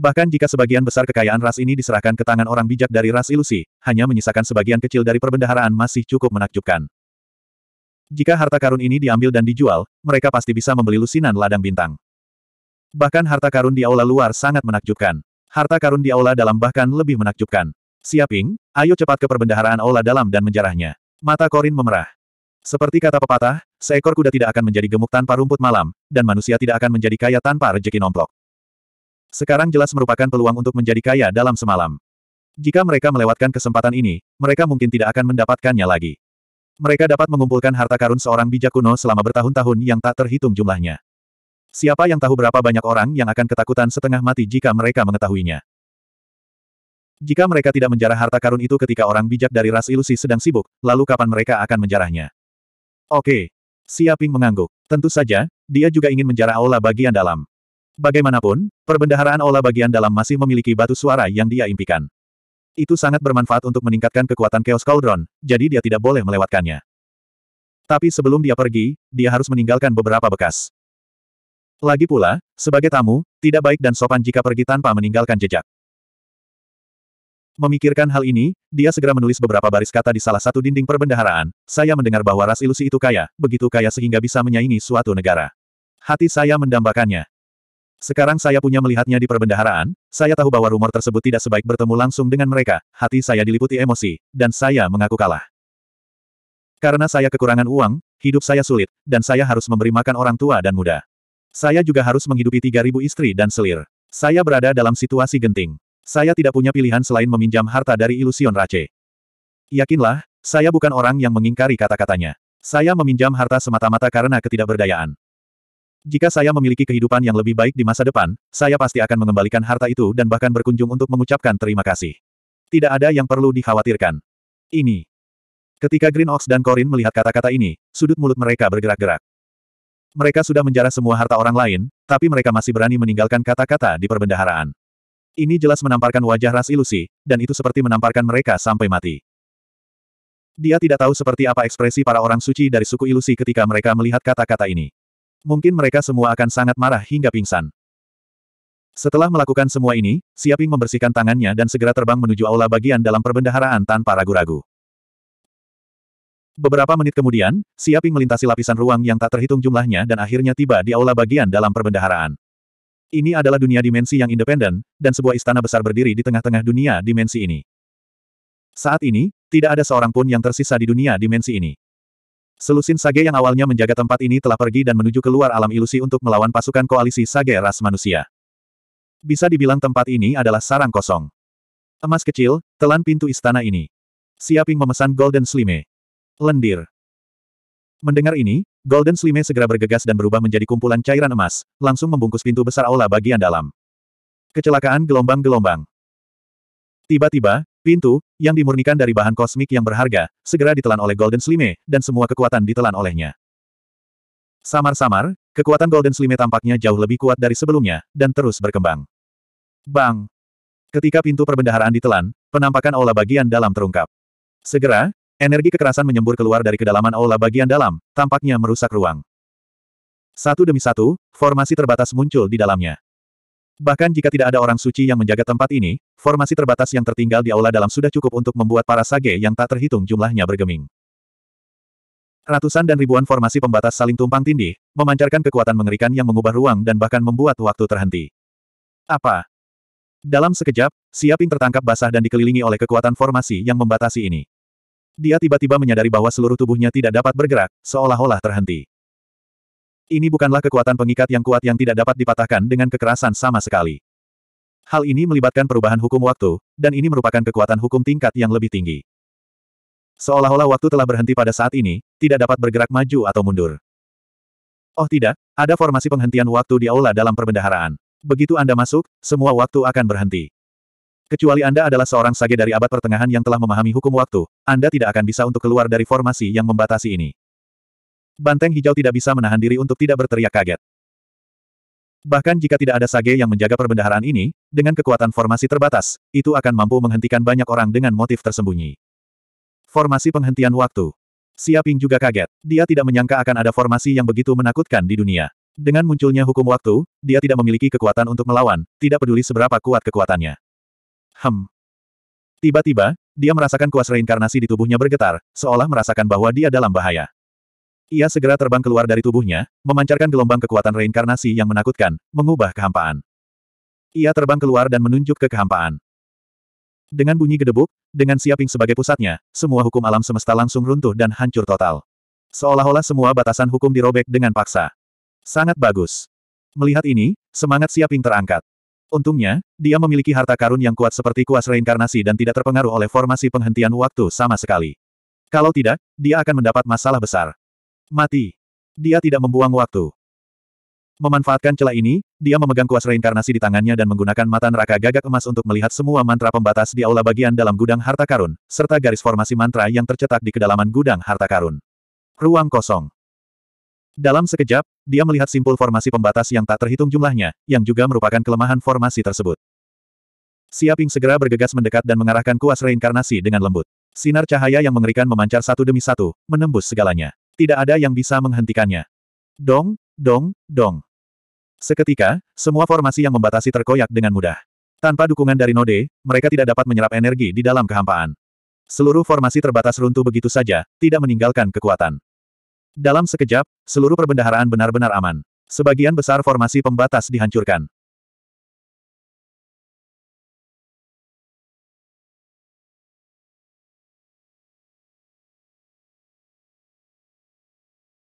Bahkan jika sebagian besar kekayaan ras ini diserahkan ke tangan orang bijak dari ras ilusi, hanya menyisakan sebagian kecil dari perbendaharaan masih cukup menakjubkan. Jika harta karun ini diambil dan dijual, mereka pasti bisa membeli lusinan ladang bintang. Bahkan harta karun di aula luar sangat menakjubkan. Harta karun di aula dalam bahkan lebih menakjubkan. Siaping, ayo cepat ke perbendaharaan aula dalam dan menjarahnya. Mata Korin memerah. Seperti kata pepatah, seekor kuda tidak akan menjadi gemuk tanpa rumput malam, dan manusia tidak akan menjadi kaya tanpa rejeki nomplok. Sekarang jelas merupakan peluang untuk menjadi kaya dalam semalam. Jika mereka melewatkan kesempatan ini, mereka mungkin tidak akan mendapatkannya lagi. Mereka dapat mengumpulkan harta karun seorang bijak kuno selama bertahun-tahun yang tak terhitung jumlahnya. Siapa yang tahu berapa banyak orang yang akan ketakutan setengah mati jika mereka mengetahuinya. Jika mereka tidak menjarah harta karun itu ketika orang bijak dari ras ilusi sedang sibuk, lalu kapan mereka akan menjarahnya? Oke. Siaping mengangguk. Tentu saja, dia juga ingin menjarah aula bagian dalam. Bagaimanapun, perbendaharaan olah bagian dalam masih memiliki batu suara yang dia impikan. Itu sangat bermanfaat untuk meningkatkan kekuatan Chaos Cauldron, jadi dia tidak boleh melewatkannya. Tapi sebelum dia pergi, dia harus meninggalkan beberapa bekas. Lagi pula, sebagai tamu, tidak baik dan sopan jika pergi tanpa meninggalkan jejak. Memikirkan hal ini, dia segera menulis beberapa baris kata di salah satu dinding perbendaharaan, saya mendengar bahwa ras ilusi itu kaya, begitu kaya sehingga bisa menyaingi suatu negara. Hati saya mendambakannya. Sekarang saya punya melihatnya di perbendaharaan, saya tahu bahwa rumor tersebut tidak sebaik bertemu langsung dengan mereka, hati saya diliputi emosi, dan saya mengaku kalah. Karena saya kekurangan uang, hidup saya sulit, dan saya harus memberi makan orang tua dan muda. Saya juga harus menghidupi 3.000 istri dan selir. Saya berada dalam situasi genting. Saya tidak punya pilihan selain meminjam harta dari ilusion Rache. Yakinlah, saya bukan orang yang mengingkari kata-katanya. Saya meminjam harta semata-mata karena ketidakberdayaan. Jika saya memiliki kehidupan yang lebih baik di masa depan, saya pasti akan mengembalikan harta itu dan bahkan berkunjung untuk mengucapkan terima kasih. Tidak ada yang perlu dikhawatirkan. Ini. Ketika Green Ox dan Corin melihat kata-kata ini, sudut mulut mereka bergerak-gerak. Mereka sudah menjarah semua harta orang lain, tapi mereka masih berani meninggalkan kata-kata di perbendaharaan. Ini jelas menamparkan wajah ras ilusi, dan itu seperti menamparkan mereka sampai mati. Dia tidak tahu seperti apa ekspresi para orang suci dari suku ilusi ketika mereka melihat kata-kata ini. Mungkin mereka semua akan sangat marah hingga pingsan. Setelah melakukan semua ini, Siaping membersihkan tangannya dan segera terbang menuju aula bagian dalam perbendaharaan tanpa ragu-ragu. Beberapa menit kemudian, Siaping melintasi lapisan ruang yang tak terhitung jumlahnya dan akhirnya tiba di aula bagian dalam perbendaharaan. Ini adalah dunia dimensi yang independen, dan sebuah istana besar berdiri di tengah-tengah dunia dimensi ini. Saat ini, tidak ada seorang pun yang tersisa di dunia dimensi ini. Selusin Sage yang awalnya menjaga tempat ini telah pergi dan menuju keluar alam ilusi untuk melawan pasukan koalisi Sage ras manusia. Bisa dibilang tempat ini adalah sarang kosong. Emas kecil, telan pintu istana ini. Siaping memesan Golden Slime. Lendir. Mendengar ini, Golden Slime segera bergegas dan berubah menjadi kumpulan cairan emas, langsung membungkus pintu besar aula bagian dalam. Kecelakaan gelombang-gelombang. Tiba-tiba, pintu, yang dimurnikan dari bahan kosmik yang berharga, segera ditelan oleh Golden Slime, dan semua kekuatan ditelan olehnya. Samar-samar, kekuatan Golden Slime tampaknya jauh lebih kuat dari sebelumnya, dan terus berkembang. Bang! Ketika pintu perbendaharaan ditelan, penampakan aula bagian dalam terungkap. Segera, energi kekerasan menyembur keluar dari kedalaman aula bagian dalam, tampaknya merusak ruang. Satu demi satu, formasi terbatas muncul di dalamnya. Bahkan jika tidak ada orang suci yang menjaga tempat ini, formasi terbatas yang tertinggal di aula dalam sudah cukup untuk membuat para sage yang tak terhitung jumlahnya bergeming. Ratusan dan ribuan formasi pembatas saling tumpang tindih, memancarkan kekuatan mengerikan yang mengubah ruang dan bahkan membuat waktu terhenti. Apa? Dalam sekejap, Siaping tertangkap basah dan dikelilingi oleh kekuatan formasi yang membatasi ini. Dia tiba-tiba menyadari bahwa seluruh tubuhnya tidak dapat bergerak, seolah-olah terhenti. Ini bukanlah kekuatan pengikat yang kuat yang tidak dapat dipatahkan dengan kekerasan sama sekali. Hal ini melibatkan perubahan hukum waktu, dan ini merupakan kekuatan hukum tingkat yang lebih tinggi. Seolah-olah waktu telah berhenti pada saat ini, tidak dapat bergerak maju atau mundur. Oh tidak, ada formasi penghentian waktu di aula dalam perbendaharaan. Begitu Anda masuk, semua waktu akan berhenti. Kecuali Anda adalah seorang sage dari abad pertengahan yang telah memahami hukum waktu, Anda tidak akan bisa untuk keluar dari formasi yang membatasi ini. Banteng hijau tidak bisa menahan diri untuk tidak berteriak kaget. Bahkan jika tidak ada Sage yang menjaga perbendaharaan ini, dengan kekuatan formasi terbatas, itu akan mampu menghentikan banyak orang dengan motif tersembunyi. Formasi penghentian waktu. Siaping juga kaget. Dia tidak menyangka akan ada formasi yang begitu menakutkan di dunia. Dengan munculnya hukum waktu, dia tidak memiliki kekuatan untuk melawan, tidak peduli seberapa kuat kekuatannya. Hem. Tiba-tiba, dia merasakan kuas reinkarnasi di tubuhnya bergetar, seolah merasakan bahwa dia dalam bahaya. Ia segera terbang keluar dari tubuhnya, memancarkan gelombang kekuatan reinkarnasi yang menakutkan, mengubah kehampaan. Ia terbang keluar dan menunjuk ke kehampaan. Dengan bunyi gedebuk, dengan siaping sebagai pusatnya, semua hukum alam semesta langsung runtuh dan hancur total. Seolah-olah semua batasan hukum dirobek dengan paksa. Sangat bagus. Melihat ini, semangat siaping terangkat. Untungnya, dia memiliki harta karun yang kuat seperti kuas reinkarnasi dan tidak terpengaruh oleh formasi penghentian waktu sama sekali. Kalau tidak, dia akan mendapat masalah besar. Mati. Dia tidak membuang waktu. Memanfaatkan celah ini, dia memegang kuas reinkarnasi di tangannya dan menggunakan mata neraka gagak emas untuk melihat semua mantra pembatas di aula bagian dalam gudang harta karun, serta garis formasi mantra yang tercetak di kedalaman gudang harta karun. Ruang kosong. Dalam sekejap, dia melihat simpul formasi pembatas yang tak terhitung jumlahnya, yang juga merupakan kelemahan formasi tersebut. Siaping segera bergegas mendekat dan mengarahkan kuas reinkarnasi dengan lembut. Sinar cahaya yang mengerikan memancar satu demi satu, menembus segalanya. Tidak ada yang bisa menghentikannya. Dong, dong, dong. Seketika, semua formasi yang membatasi terkoyak dengan mudah. Tanpa dukungan dari Node, mereka tidak dapat menyerap energi di dalam kehampaan. Seluruh formasi terbatas runtuh begitu saja, tidak meninggalkan kekuatan. Dalam sekejap, seluruh perbendaharaan benar-benar aman. Sebagian besar formasi pembatas dihancurkan.